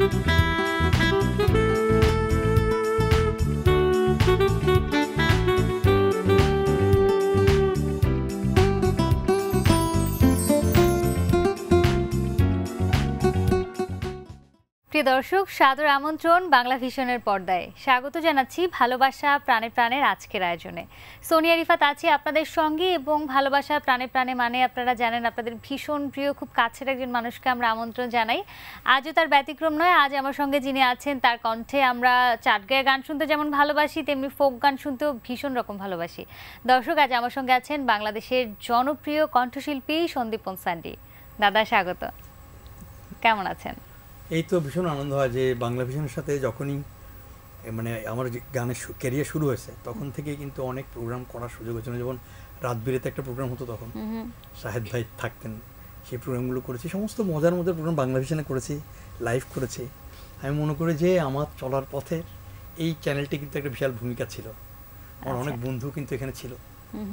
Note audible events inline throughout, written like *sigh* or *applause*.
you প্রিয় দর্শক সাদর আমন্ত্রণ বাংলা ভিশনের পর্দায় স্বাগত জানাচ্ছি ভালোবাসা প্রাণে প্রাণের আজকের আয়োজনে সোনিয়া রিফাত আছে আপনাদের সঙ্গে এবং ভালোবাসা প্রাণে প্রাণে মানে আপনারা জানেন আপনাদের ভীষণ প্রিয় খুব কাছের একজন মানুষকে আমরা আমন্ত্রণ জানাই আজও তার ব্যতিক্রম নয় আজ আমার সঙ্গে যিনি আছেন তার কণ্ঠে আমরা চাটগায়ে গান শুনতে যেমন ভালোবাসি তেমনি ফোক গান শুনতেও ভীষণ রকম ভালোবাসি দর্শক আজ আমার সঙ্গে আছেন বাংলাদেশের জনপ্রিয় কণ্ঠশিল্পী সন্দীপন সান্ডি দাদা স্বাগত কেমন আছেন এই তো ভীষণ আনন্দ হয় যে বাংলা ভিশনের সাথে যখনই মানে আমার গানের ক্যারিয়ার শুরু হয়েছে তখন থেকে কিন্তু অনেক প্রোগ্রাম করার সুযোগ হয়েছিল যেমন রাত বিরেতে একটা প্রোগ্রাম হতো তখন শাহেদ ভাই থাকতেন সেই প্রোগ্রামগুলো করেছি সমস্ত মজার মজার প্রোগ্রাম বাংলা ভিশনে করেছি লাইভ করেছি আমি মনে করি যে আমার চলার পথে এই চ্যানেলটি কিন্তু একটা বিশাল ভূমিকা ছিল আমার আচ্ছা। অনেক বন্ধু কিন্তু এখানে ছিল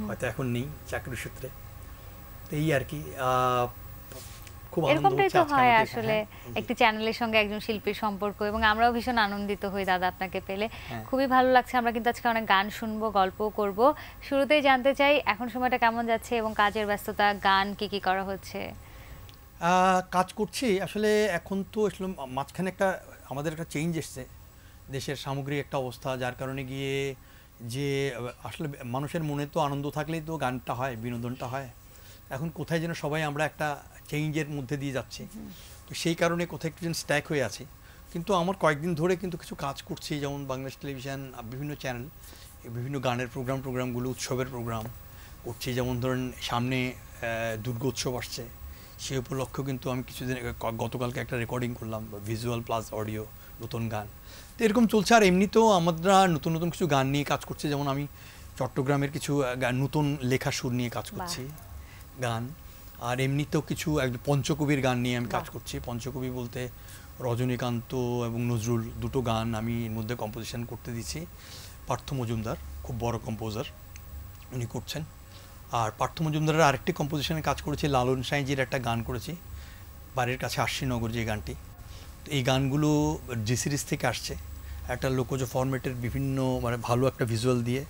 হয়তো এখন নেই চাকরির সূত্রে তো এই আর কি এরকমটাই তো হয় আসলে একটি চ্যানেলের সঙ্গে একজন শিল্পীর সম্পর্ক এবং আমরাও ভীষণ আনন্দিত হই দাদা আপনাকে পেলে হ্যাঁ। খুবই ভালো লাগছে আমরা কিন্তু আজকে অনেক গান শুনবো গল্প করব শুরুতেই জানতে চাই এখন সময়টা কেমন যাচ্ছে এবং কাজের ব্যস্ততা গান কি কি করা হচ্ছে কাজ করছি আসলে এখন তো আসলে মাঝখানে একটা আমাদের একটা চেঞ্জ এসছে দেশের সামগ্রিক একটা অবস্থা যার কারণে গিয়ে যে আসলে মানুষের মনে তো আনন্দ থাকলেই তো গানটা হয় বিনোদনটা হয় এখন কোথায় যেন সবাই আমরা একটা চেঞ্জের মধ্যে দিয়ে যাচ্ছে তো সেই কারণে কোথায় একটু স্ট্যাক হয়ে আছে কিন্তু আমার কয়েকদিন ধরে কিন্তু কিছু কাজ করছি যেমন বাংলাদেশ টেলিভিশন বিভিন্ন চ্যানেল বিভিন্ন গানের প্রোগ্রাম প্রোগ্রামগুলো উৎসবের প্রোগ্রাম করছি যেমন ধরেন সামনে দুর্গোৎসব আসছে সে উপলক্ষ কিন্তু আমি কিছুদিন গতকালকে একটা রেকর্ডিং করলাম ভিজুয়াল প্লাস অডিও নতুন গান তো এরকম চলছে আর এমনিতেও আমরা নতুন নতুন কিছু গান নিয়ে কাজ করছি যেমন আমি চট্টগ্রামের কিছু নতুন লেখা সুর নিয়ে কাজ করছি গান আর এমনিতেও কিছু পঞ্চকবির গান নিয়ে আমি কাজ করছি পঞ্চকবি বলতে রজনীকান্ত এবং নজরুল দুটো গান আমি এর মধ্যে কম্পোজিশন করতে দিচ্ছি পার্থ মজুমদার খুব বড় কম্পোজার উনি করছেন আর পার্থ মজুমদারের আরেকটি কম্পোজিশনে কাজ করেছি লালন সাঁইজির একটা গান করেছি বাড়ির কাছে আশ্বিনগর যে গানটি তো এই গানগুলো জি সিরিজ থেকে আসছে একটা লোকজ ফরম্যাটের বিভিন্ন মানে ভালো একটা ভিজুয়াল দিয়ে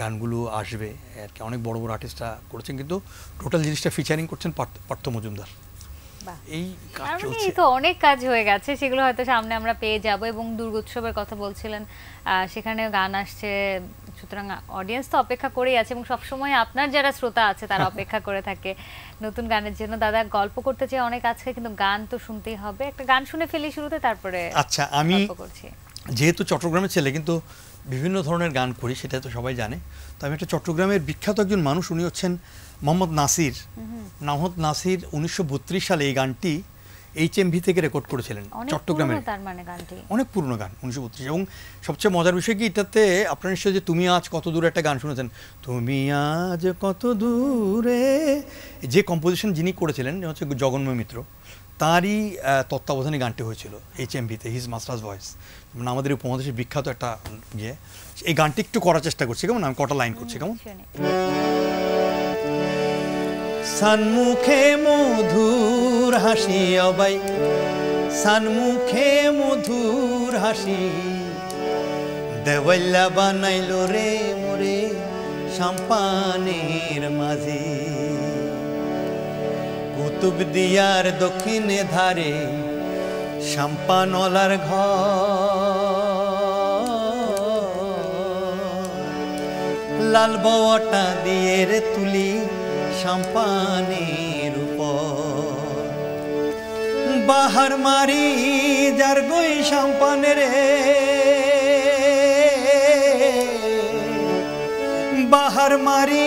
গানগুলো আসবে আর কি অনেক বড় বড় আর্টিস্টরা করেছেন কিন্তু টোটাল জিনিসটা ফিচারিং করছেন পার্থ মজুমদার মানে এই তো অনেক কাজ হয়ে গেছে সেগুলো হয়তো সামনে আমরা পেয়ে যাব এবং দুর্গোৎসবের কথা বলছিলেন সেখানে গান আসছে সুতরাং অডিয়েন্স তো অপেক্ষা করেই আছে এবং সবসময় আপনার যারা শ্রোতা আছে তারা *laughs* অপেক্ষা করে থাকে নতুন গানের জন্য দাদা গল্প করতে চাই অনেক আছে কিন্তু গান তো শুনতেই হবে একটা গান শুনে ফেলি শুরুতে তারপরে আচ্ছা আমি যেহেতু চট্টগ্রামের ছেলে কিন্তু বিভিন্ন ধরনের গান করি সেটা তো সবাই জানে তো আমি একটা চট্টগ্রামের বিখ্যাত একজন মানুষ উনি হচ্ছেন মোহাম্মদ নাসির মোহাম্মদ নাসির উনিশশো সালে এই গানটি এইচ এম ভি থেকে রেকর্ড করেছিলেন চট্টগ্রামের মানে অনেক পুরনো গান উনিশশো বত্রিশ এবং সবচেয়ে মজার বিষয় কি এটাতে আপনার নিশ্চয় যে তুমি আজ কত দূরে একটা গান শুনেছেন তুমি আজ কত দূরে যে কম্পোজিশন যিনি করেছিলেন হচ্ছে জগন্ময় মিত্র তারই তত্ত্বাবধানে গানটি হয়েছিল এইচ এম ভিতে হিজ মাস্টার্স ভয়েস মানে আমাদের উপমহাদেশের বিখ্যাত একটা ইয়ে এই গানটি একটু করার চেষ্টা করছি কেমন আমি কটা লাইন করছি কেমন সানমুখে মধুর হাসি অবাই সানমুখে মধুর হাসি দেওয়াল্লা বানাইল রে মোরে সম্পানের মাঝে কুতুব দিয়ার দক্ষিণে ধারে শাম্পানলার ঘ লাল বওয়াটা দিয়ে রে তুলি শাম্পানের উপর বাহার মারি যার গই শাম্পানের বাহার মারি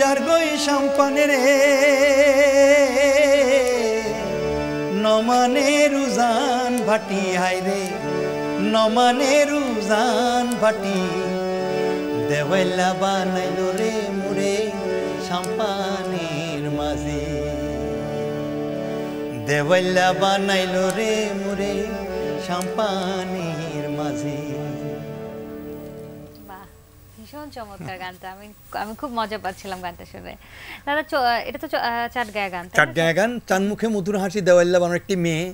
যার গই শাম্পানের রে নমানে রুজান ভাটি হাইরে নমানে রুজান ভাটি দেওয়াল্লা বানাইল রে মুরে সাম্পানের মাঝে দেওয়াল্লা বানাইল রে মুরে সাম্পানের চমৎকার গানটা আমি আমি খুব মজা পাচ্ছিলাম গানটা শুনে দাদা এটা তো গান গান চানমুখে মধুর হাসি দেওয়াল্লা আমার একটি মেয়ে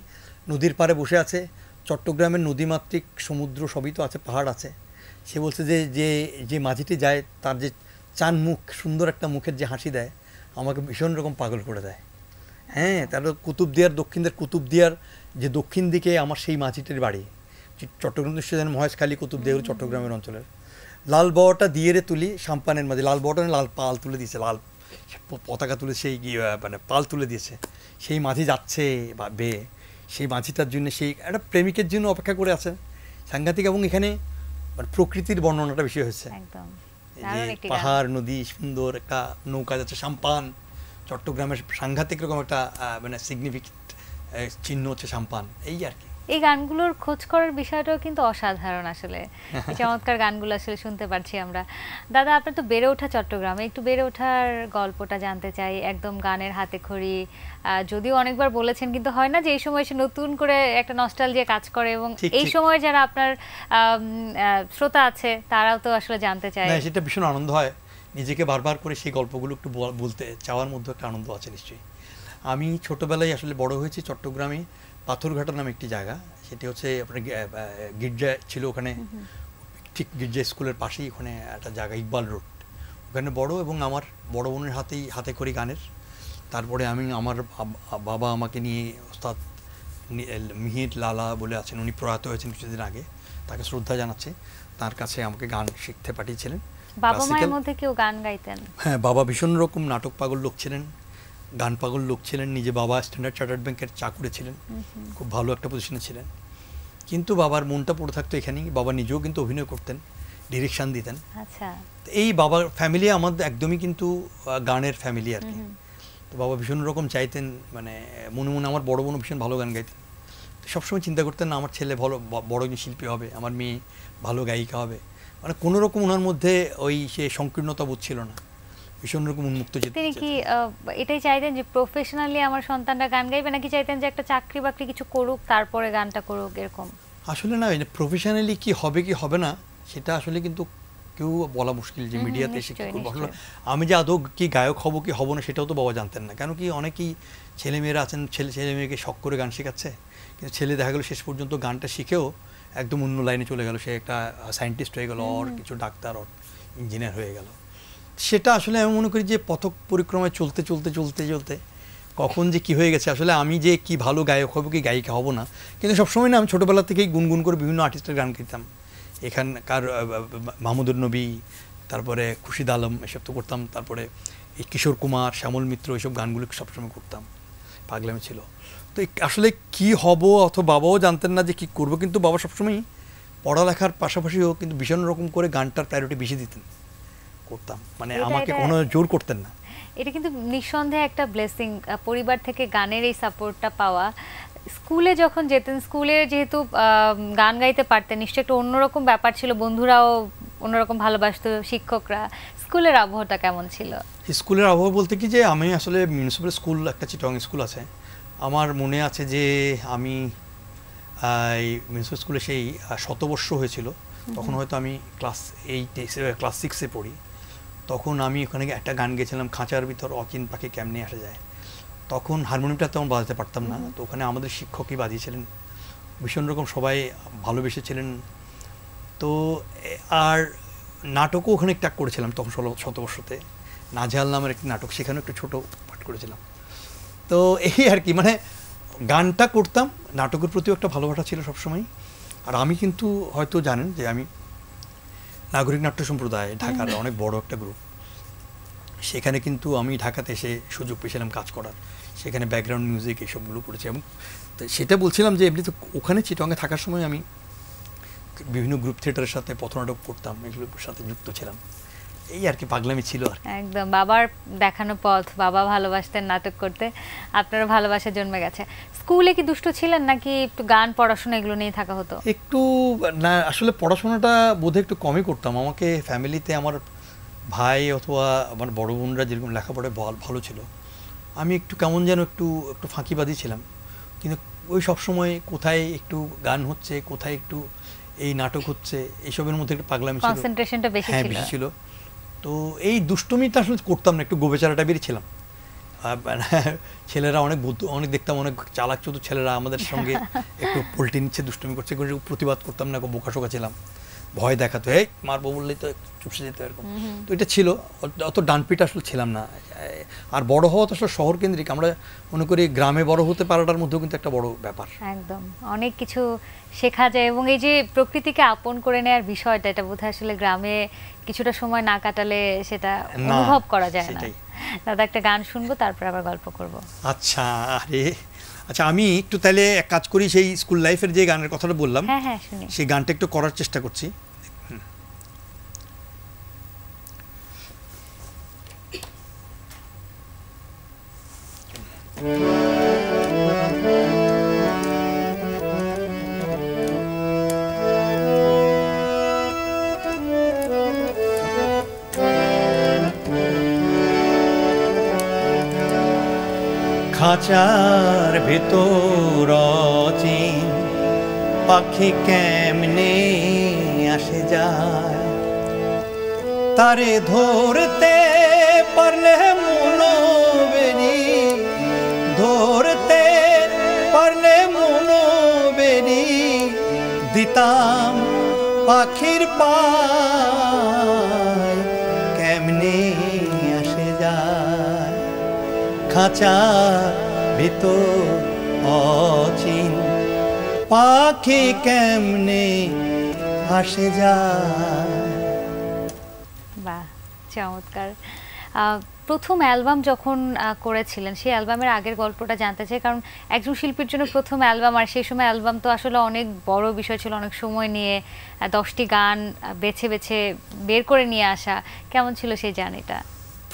নদীর পাড়ে বসে আছে চট্টগ্রামের নদীমাতৃক সমুদ্র সবই তো আছে পাহাড় আছে সে বলছে যে যে যে মাঝিটি যায় তার যে চান মুখ সুন্দর একটা মুখের যে হাসি দেয় আমাকে ভীষণ রকম পাগল করে দেয় হ্যাঁ তাহলে কুতুবদিয়ার দক্ষিণদের কুতুবদিয়ার যে দক্ষিণ দিকে আমার সেই মাঝিটির বাড়ি চট্টগ্রাম যেন মহেশখালী কুতুবদিয়ার চট্টগ্রামের অঞ্চলের লাল বটা দিয়ে তুলি সাম্পানের মধ্যে লাল বটা লাল পাল তুলে দিয়েছে লাল পতাকা তুলে সেই ইয়ে, মানে পাল তুলে দিয়েছে সেই মাঝি যাচ্ছে বা বে সেই মাঝিটার জন্য সেই একটা প্রেমিকের জন্য অপেক্ষা করে আছে সাংঘাতিক এবং এখানে মানে প্রকৃতির বর্ণনাটা বেশি হয়েছে পাহাড় নদী সুন্দর একটা নৌকা যাচ্ছে সাম্পান চট্টগ্রামের সাংঘাতিক রকম একটা মানে সিগনিফিকেন্ট চিহ্ন হচ্ছে সাম্পান এই আর কি এই গানগুলোর খোঁজ করার বিষয়টাও কিন্তু অসাধারণ আসলে *laughs* চমৎকার গানগুলো আসলে শুনতে পারছি আমরা দাদা আপনার তো বেড়ে ওঠা চট্টগ্রামে একটু বেড়ে ওঠার গল্পটা জানতে চাই একদম গানের হাতে খড়ি যদিও অনেকবার বলেছেন কিন্তু হয় না যে এই সময় এসে নতুন করে একটা নস্টাল দিয়ে কাজ করে এবং এই সময় যারা আপনার শ্রোতা আছে তারাও তো আসলে জানতে চায় সেটা ভীষণ আনন্দ হয় নিজেকে বারবার করে সেই গল্পগুলো একটু বলতে চাওয়ার মধ্যে একটা আনন্দ আছে নিশ্চয়ই আমি ছোটবেলায় আসলে বড় হয়েছি চট্টগ্রামে পাথরঘাটা নামে একটি জায়গা সেটি হচ্ছে আপনার গির্জা ছিল ওখানে ঠিক গির্জা স্কুলের পাশেই ওখানে একটা জায়গা ইকবাল রোড ওখানে বড় এবং আমার বড় বোনের হাতেই হাতে করি গানের তারপরে আমি আমার বাবা আমাকে নিয়ে ওস্তাদ মিহির লালা বলে আছেন উনি প্রয়াত হয়েছেন কিছুদিন আগে তাকে শ্রদ্ধা জানাচ্ছে তার কাছে আমাকে গান শিখতে পাঠিয়েছিলেন বাবা মায়ের মধ্যে কেউ গান গাইতেন হ্যাঁ বাবা ভীষণ রকম নাটক পাগল লোক ছিলেন গান পাগল লোক ছিলেন নিজে বাবা স্ট্যান্ডার্ড চার্টার্ড ব্যাংকের চাকুরে ছিলেন খুব ভালো একটা পজিশনে ছিলেন কিন্তু বাবার মনটা পড়ে থাকতো এখানেই বাবা নিজেও কিন্তু অভিনয় করতেন ডিরেকশান দিতেন আচ্ছা। এই বাবার ফ্যামিলি আমাদের একদমই কিন্তু গানের ফ্যামিলি আর কি তো বাবা ভীষণ রকম চাইতেন মানে মনে মনে আমার বড় বোনও ভীষণ ভালো গান গাইতেন তো সবসময় চিন্তা করতেন না আমার ছেলে ভালো বড় শিল্পী হবে আমার মেয়ে ভালো গায়িকা হবে মানে কোনোরকম ওনার মধ্যে ওই সে সংকীর্ণতা বোধ ছিল না ভীষণ রকম উন্মুক্ত তিনি কি এটাই চাইতেন যে প্রফেশনালি আমার সন্তানরা গান গাইবে নাকি চাইতেন যে একটা চাকরি বাকরি কিছু করুক তারপরে গানটা করুক এরকম আসলে না প্রফেশনালি কি হবে কি হবে না সেটা আসলে কিন্তু কেউ বলা মুশকিল যে মিডিয়াতে এসে আমি যে আদৌ কি গায়ক হব কি হব না সেটাও তো বাবা জানতেন না কেন কি অনেকেই ছেলেমেয়েরা আছেন ছেলে ছেলে মেয়েকে শখ করে গান শেখাচ্ছে কিন্তু ছেলে দেখা গেলো শেষ পর্যন্ত গানটা শিখেও একদম অন্য লাইনে চলে গেল সে একটা সায়েন্টিস্ট হয়ে গেল অর কিছু ডাক্তার ওর ইঞ্জিনিয়ার হয়ে গেলো সেটা আসলে আমি মনে করি যে পথক পরিক্রমায় চলতে চলতে চলতে চলতে কখন যে কি হয়ে গেছে আসলে আমি যে কি ভালো গায়ক হব কি গায়িকা হব না কিন্তু সবসময় না আমি ছোটোবেলা থেকেই গুনগুন করে বিভিন্ন আর্টিস্টের গান গাইতাম এখানকার মাহমুদুর নবী তারপরে খুশিদ আলম এসব তো করতাম তারপরে এই কিশোর কুমার শ্যামল মিত্র এসব গানগুলো সবসময় করতাম পাগলামে ছিল তো আসলে কি হব অথবা বাবাও জানতেন না যে কি করব কিন্তু বাবা সবসময় পড়ালেখার পাশাপাশিও কিন্তু ভীষণ রকম করে গানটার প্রায়োরিটি বেশি দিতেন করতাম মানে আমাকে কোনো জোর করতেন না এটা কিন্তু নিঃসন্দেহে একটা ব্লেসিং পরিবার থেকে গানের এই সাপোর্টটা পাওয়া স্কুলে যখন যেতেন স্কুলে যেহেতু গান গাইতে পারতেন নিশ্চয়ই একটা অন্যরকম ব্যাপার ছিল বন্ধুরাও অন্যরকম ভালোবাসত শিক্ষকরা স্কুলের আবহাওয়াটা কেমন ছিল স্কুলের আবহাওয়া বলতে কি যে আমি আসলে মিউনিসিপ্যাল স্কুল একটা চিটং স্কুল আছে আমার মনে আছে যে আমি এই মিউনিসিপ্যাল স্কুলে সেই শতবর্ষ হয়েছিল তখন হয়তো আমি ক্লাস এইটে ক্লাস সিক্সে পড়ি তখন আমি ওখানে একটা গান গেছিলাম খাঁচার ভিতর অচিন পাখি কেমনে আসা যায় তখন হারমোনিয়ামটা তেমন বাজাতে পারতাম না তো ওখানে আমাদের শিক্ষকই বাজিয়েছিলেন ভীষণ রকম সবাই ভালোবেসেছিলেন তো আর নাটকও ওখানে একটা করেছিলাম তখন ষোলো শতবর্ষতে নাজেহাল নামের একটি নাটক সেখানেও একটু ছোটো পাঠ করেছিলাম তো এই আর কি মানে গানটা করতাম নাটকের প্রতিও একটা ভালোবাসা ছিল সবসময় আর আমি কিন্তু হয়তো জানেন যে আমি নাগরিক নাট্য সম্প্রদায় ঢাকার অনেক বড় একটা গ্রুপ সেখানে কিন্তু আমি ঢাকাতে এসে সুযোগ পেয়েছিলাম কাজ করার সেখানে ব্যাকগ্রাউন্ড মিউজিক এসবগুলো করেছি এবং সেটা বলছিলাম যে এমনি তো ওখানে চিটংয়ে থাকার সময় আমি বিভিন্ন গ্রুপ থিয়েটারের সাথে পথনাটক করতাম এগুলোর সাথে যুক্ত ছিলাম এই আর কি পাগলামি ছিল আর একদম বাবার দেখানো পথ বাবা ভালোবাসতেন নাটক করতে আপনার ভালোবাসা জন্মে গেছে স্কুলে কি দুষ্ট ছিলেন নাকি একটু গান পড়াশোনা এগুলো নিয়ে থাকা হতো একটু না আসলে পড়াশোনাটা বোধহয় একটু কমই করতাম আমাকে ফ্যামিলিতে আমার ভাই অথবা আমার বড় বোনরা যেরকম লেখাপড়ায় ভালো ছিল আমি একটু কেমন যেন একটু একটু ফাঁকিবাদী ছিলাম কিন্তু ওই সব সময় কোথায় একটু গান হচ্ছে কোথায় একটু এই নাটক হচ্ছে এইসবের মধ্যে একটু পাগলামি ছিল কনসেন্ট্রেশনটা হ্যাঁ, বেশি ছিল তো এই দুষ্টুমিটা আসলে করতাম না একটু গোবেচারা টাইপেরই ছিলাম ছেলেরা অনেক বুদ্ধ অনেক দেখতাম অনেক চালাক চতুর ছেলেরা আমাদের সঙ্গে *laughs* একটু পোল্টি নিচ্ছে দুষ্টুমি করছে প্রতিবাদ করতাম না বোকা শোকা ছিলাম ভয় দেখাতো এই মারবো বললেই তো চুপসে যেত এরকম তো এটা ছিল অত ডানপিট আসলে ছিলাম না আর বড় হওয়া তো আসলে শহর কেন্দ্রিক আমরা মনে করি গ্রামে বড় হতে পারাটার মধ্যেও কিন্তু একটা বড় ব্যাপার একদম অনেক কিছু শেখা যায় এবং এই যে প্রকৃতিকে আপন করে নেয়ার বিষয়টা এটা বোধহয় আসলে গ্রামে কিছুটা সময় না কাটালে সেটা অনুভব করা যায় না দাদা একটা গান শুনবো তারপর আবার গল্প করব আচ্ছা আরে আচ্ছা আমি একটু তাহলে এক কাজ করি সেই স্কুল লাইফের যে গানের কথাটা বললাম হ্যাঁ, হ্যাঁ, সেই গানটা একটু করার চেষ্টা করছি খাঁচার ভেতর অচিন পাখি কেমনে আসে যায় তারে ধরতে পারলে পেতাম পাখির পা কেমনে আসে যায় খাঁচা ভিতর অচিন পাখি কেমনে আসে যায় বাহ চমৎকার প্রথম অ্যালবাম যখন করেছিলেন সেই অ্যালবামের আগের গল্পটা জানতে চাই কারণ একজন শিল্পীর জন্য প্রথম অ্যালবাম আর সেই সময় অ্যালবাম তো আসলে অনেক বড় বিষয় ছিল অনেক সময় নিয়ে দশটি গান বেছে বেছে বের করে নিয়ে আসা কেমন ছিল সেই জার্নিটা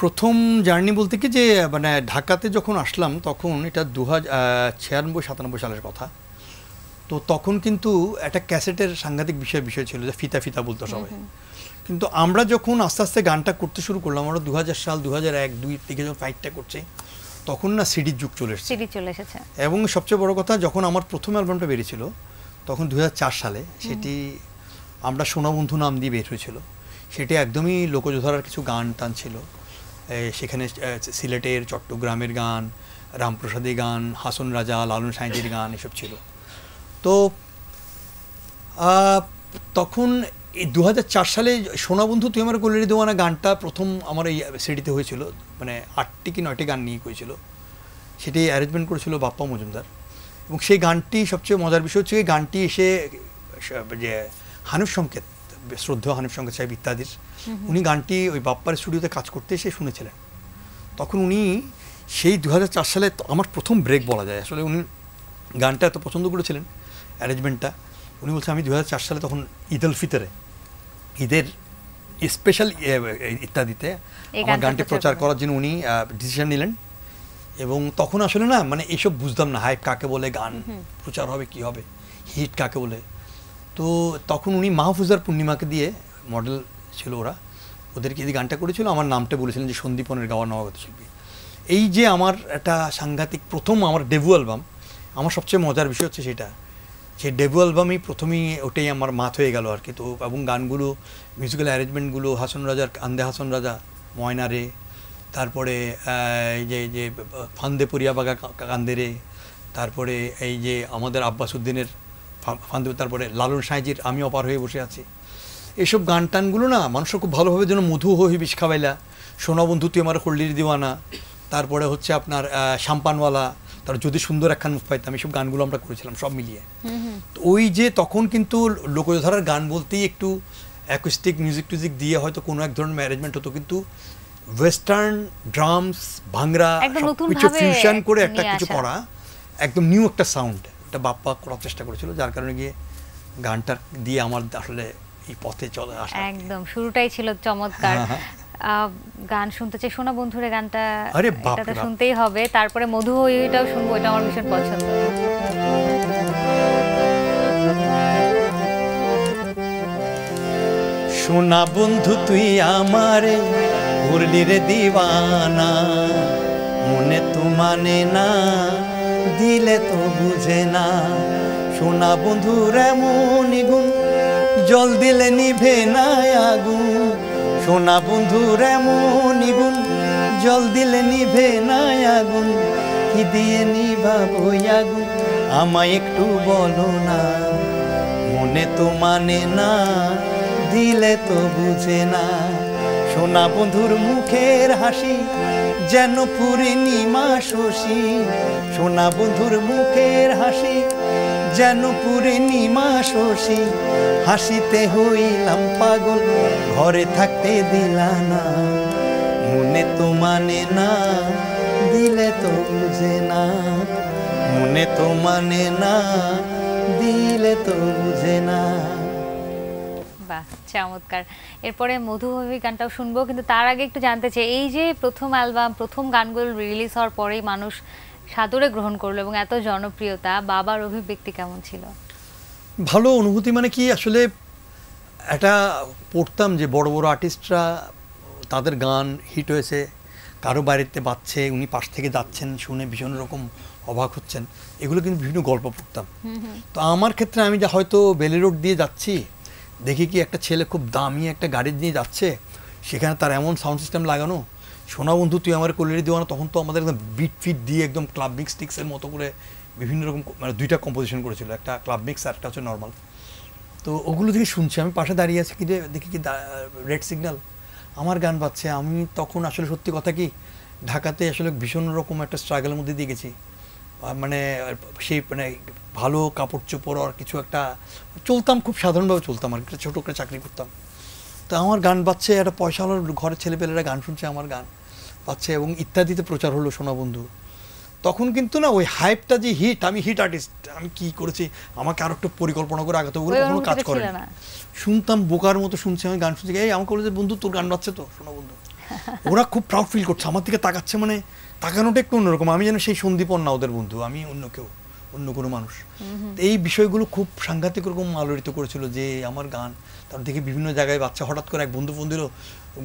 প্রথম জার্নি বলতে কি যে মানে ঢাকাতে যখন আসলাম তখন এটা দু হাজার সাতানব্বই সালের কথা তো তখন কিন্তু একটা ক্যাসেটের সাংঘাতিক বিষয় বিষয় ছিল যে ফিতা ফিতা বলতো সবাই কিন্তু আমরা যখন আস্তে আস্তে গানটা করতে শুরু করলাম আমরা দু সাল দু হাজার এক দুই থেকে যখন ফাইটটা করছে তখন না সিডির যুগ চলে এসেছে সিডি চলে এসেছে এবং সবচেয়ে বড় কথা যখন আমার প্রথম অ্যালবামটা বেরিয়েছিল তখন দু সালে সেটি আমরা সোনাবন্ধু নাম দিয়ে বের হয়েছিল সেটি একদমই লোকযোধারার কিছু গান টান ছিল সেখানে সিলেটের চট্টগ্রামের গান রামপ্রসাদী গান হাসন রাজা লালন সাইজির গান এসব ছিল তো তখন এই দু সালে সোনা বন্ধু তুই আমার গোলের দেওয়ানা গানটা প্রথম আমার এই সিডিতে হয়েছিল মানে আটটি কি নয়টি গান নিয়ে হয়েছিল সেটি অ্যারেঞ্জমেন্ট করেছিল বাপ্পা মজুমদার এবং সেই গানটি সবচেয়ে মজার বিষয় হচ্ছে এই গানটি এসে যে হানুফ সংকেত শ্রদ্ধেয় হানুষ সংকেত সাহেব ইত্যাদির উনি গানটি ওই বাপ্পার স্টুডিওতে কাজ করতে এসে শুনেছিলেন তখন উনি সেই দু সালে আমার প্রথম ব্রেক বলা যায় আসলে উনি গানটা এত পছন্দ করেছিলেন অ্যারেঞ্জমেন্টটা উনি বলছেন আমি দু সালে তখন ঈদ উল ফিতরে ঈদের স্পেশাল ইত্যাদিতে আমার গানটি প্রচার করার জন্য উনি ডিসিশন নিলেন এবং তখন আসলে না মানে এসব বুঝতাম না হাইপ কাকে বলে গান প্রচার হবে কি হবে হিট কাকে বলে তো তখন উনি মাহফুজার পূর্ণিমাকে দিয়ে মডেল ছিল ওরা ওদেরকে যে গানটা করেছিল আমার নামটা বলেছিলেন যে সন্দীপনের গাওয়া নবাগত শিল্পী এই যে আমার একটা সাংঘাতিক প্রথম আমার ডেবু অ্যালবাম আমার সবচেয়ে মজার বিষয় হচ্ছে সেটা সে ডেবু অ্যালবামই প্রথমেই ওটাই আমার মাত হয়ে গেল আর কি তো এবং গানগুলো মিউজিক্যাল অ্যারেঞ্জমেন্টগুলো হাসন রাজার আন্দে হাসন রাজা ময়না রে তারপরে যে যে ফান্দে পুরিয়া বাগা কান্দে রে তারপরে এই যে আমাদের আব্বাস উদ্দিনের ফান্দে তারপরে লালন সাঁইজির আমি অপার হয়ে বসে আছি এসব গান টানগুলো না মানুষের খুব ভালোভাবে যেন মধু হই বিষ খাবাইলা সোনা বন্ধু তুই আমার হল্ডির দিওয়ানা তারপরে হচ্ছে আপনার শাম্পানওয়ালা তার যদি সুন্দর একখান মুখ পাইতাম এইসব গানগুলো আমরা করেছিলাম সব মিলিয়ে তো ওই যে তখন কিন্তু লোকধারার গান বলতেই একটু অ্যাকুস্টিক মিউজিক টিউজিক দিয়ে হয়তো কোনো এক ধরনের ম্যানেজমেন্ট হতো কিন্তু ওয়েস্টার্ন ড্রামস ভাংরা কিছু ফিউশন করে একটা কিছু করা একদম নিউ একটা সাউন্ড এটা বাপ্পা করার চেষ্টা করেছিল যার কারণে গিয়ে গানটা দিয়ে আমার আসলে এই পথে চলে আসা একদম শুরুটাই ছিল চমৎকার হ্যাঁ, হ্যাঁ। গান শুনতে চাই সোনা বন্ধুরে গানটা এটা তো শুনতেই হবে তারপরে মধু এটাও শুনবো এটা আমার ভীষণ পছন্দ সোনা বন্ধু তুই আমারে করলি রে দিওয়ানা মনে তো মানে না দিলে তো বুঝে না সোনা বন্ধুরে এমন গুণ জল দিলে নিভে না আগুন সোনা বন্ধুর এমন গুণ জল দিলে নিভে না আগুন কি দিয়ে নিভাবো আগুন আমায় একটু বলো না মনে তো মানে না দিলে তো বুঝে না সোনা বন্ধুর মুখের হাসি যেন মা শশী সোনা বন্ধুর মুখের হাসি যেন নিমা শশী হাসিতে হইলাম পাগল ঘরে থাকতে দিলা না মনে তো মানে না দিলে তো বুঝে না মনে তো মানে না দিলে তো বুঝে না চমৎকার এরপরে মধুভাবী গানটাও শুনবো কিন্তু তার আগে একটু জানতে চাই এই যে প্রথম অ্যালবাম প্রথম গানগুলো রিলিজ হওয়ার পরেই মানুষ সাদরে গ্রহণ করলো এবং এত জনপ্রিয়তা বাবার অভিব্যক্তি কেমন ছিল ভালো অনুভূতি মানে কি আসলে এটা পড়তাম যে বড় বড় আর্টিস্টরা তাদের গান হিট হয়েছে কারো বাড়িতে বাচ্চে উনি পাশ থেকে যাচ্ছেন শুনে ভীষণ রকম অবাক হচ্ছেন এগুলো কিন্তু বিভিন্ন গল্প পড়তাম তো আমার ক্ষেত্রে আমি যা হয়তো বেলে রোড দিয়ে যাচ্ছি দেখি কি একটা ছেলে খুব দামি একটা গাড়ি নিয়ে যাচ্ছে সেখানে তার এমন সাউন্ড সিস্টেম লাগানো সোনা বন্ধু তুই আমার কলিয়ারি দেওয়া তখন তো আমাদের একদম বিট ফিট দিয়ে একদম ক্লাব মিক্স টিক্সের মতো করে বিভিন্ন রকম মানে দুইটা কম্পোজিশন করেছিল একটা ক্লাব মিক্স আর একটা হচ্ছে নর্মাল তো ওগুলো থেকে শুনছি আমি পাশে দাঁড়িয়ে আছি কি দেখি কি রেড সিগন্যাল আমার গান পাচ্ছে আমি তখন আসলে সত্যি কথা কি ঢাকাতে আসলে ভীষণ রকম একটা স্ট্রাগলের মধ্যে দিয়ে গেছি মানে সেই মানে ভালো কাপড় চোপড় আর কিছু একটা চলতাম খুব সাধারণভাবে চলতাম আর ছোটো করে চাকরি করতাম তো আমার গান পাচ্ছে একটা পয়সাওয়ালার ঘরের ছেলেপেলেরা গান শুনছে আমার গান পাচ্ছে এবং ইত্যাদিতে প্রচার হলো সোনা বন্ধু তখন কিন্তু না ওই হাইপটা যে হিট আমি হিট আর্টিস্ট আমি কি করেছি আমাকে আরো একটু পরিকল্পনা করে আগাতে ওগুলো কোনো কাজ করে না শুনতাম বোকার মতো শুনছি আমি গান শুনছি এই আমাকে বলেছে বন্ধু তোর গান বাজছে তো সোনা বন্ধু ওরা খুব প্রাউড ফিল করছে আমার দিকে তাকাচ্ছে মানে তাকানোটা একটু অন্যরকম আমি যেন সেই সন্দীপন না ওদের বন্ধু আমি অন্য কেউ অন্য কোনো মানুষ এই বিষয়গুলো খুব সাংঘাতিক রকম আলোড়িত করেছিল যে আমার গান তার দেখি বিভিন্ন জায়গায় বাচ্চা হঠাৎ করে এক বন্ধু ফোন দিল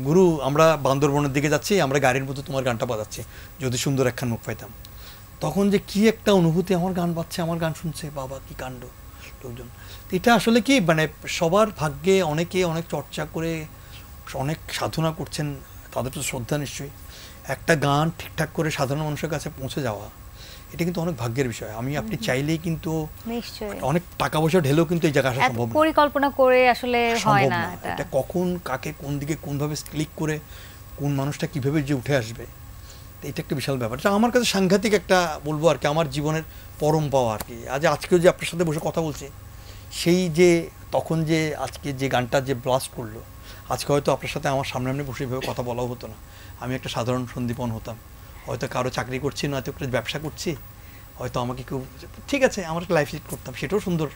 গুরু আমরা বান্দরবনের দিকে যাচ্ছি আমরা গাড়ির মতো তোমার গানটা বাজাচ্ছি যদি সুন্দর একখান মুখ পাইতাম তখন যে কি একটা অনুভূতি আমার গান পাচ্ছে আমার গান শুনছে বাবা কি কাণ্ড লোকজন এটা আসলে কি মানে সবার ভাগ্যে অনেকে অনেক চর্চা করে অনেক সাধনা করছেন তাদের তো শ্রদ্ধা নিশ্চয়ই একটা গান ঠিকঠাক করে সাধারণ মানুষের কাছে পৌঁছে যাওয়া এটা কিন্তু অনেক ভাগ্যের বিষয় আমি আপনি চাইলেই কিন্তু অনেক টাকা পয়সা ঢেলেও কিন্তু এই জায়গা আসা সম্ভব পরিকল্পনা করে আসলে হয় না এটা কখন কাকে কোন দিকে কোনভাবে ক্লিক করে কোন মানুষটা কিভাবে যে উঠে আসবে এটা একটা বিশাল ব্যাপার এটা আমার কাছে সাংঘাতিক একটা বলবো আর কি আমার জীবনের পরম পাওয়া আর কি আজ আজকেও যে আপনার সাথে বসে কথা বলছি সেই যে তখন যে আজকে যে গানটা যে ব্লাস্ট করলো আজকে হয়তো আপনার সাথে আমার সামনে বসে এভাবে কথা বলাও হতো না আমি একটা সাধারণ সন্দীপন হতাম হয়তো কারো চাকরি করছি হয়তো একটা ব্যবসা করছি হয়তো আমাকে কেউ ঠিক আছে আমার একটা লাইফ লিড করতাম সেটাও সুন্দর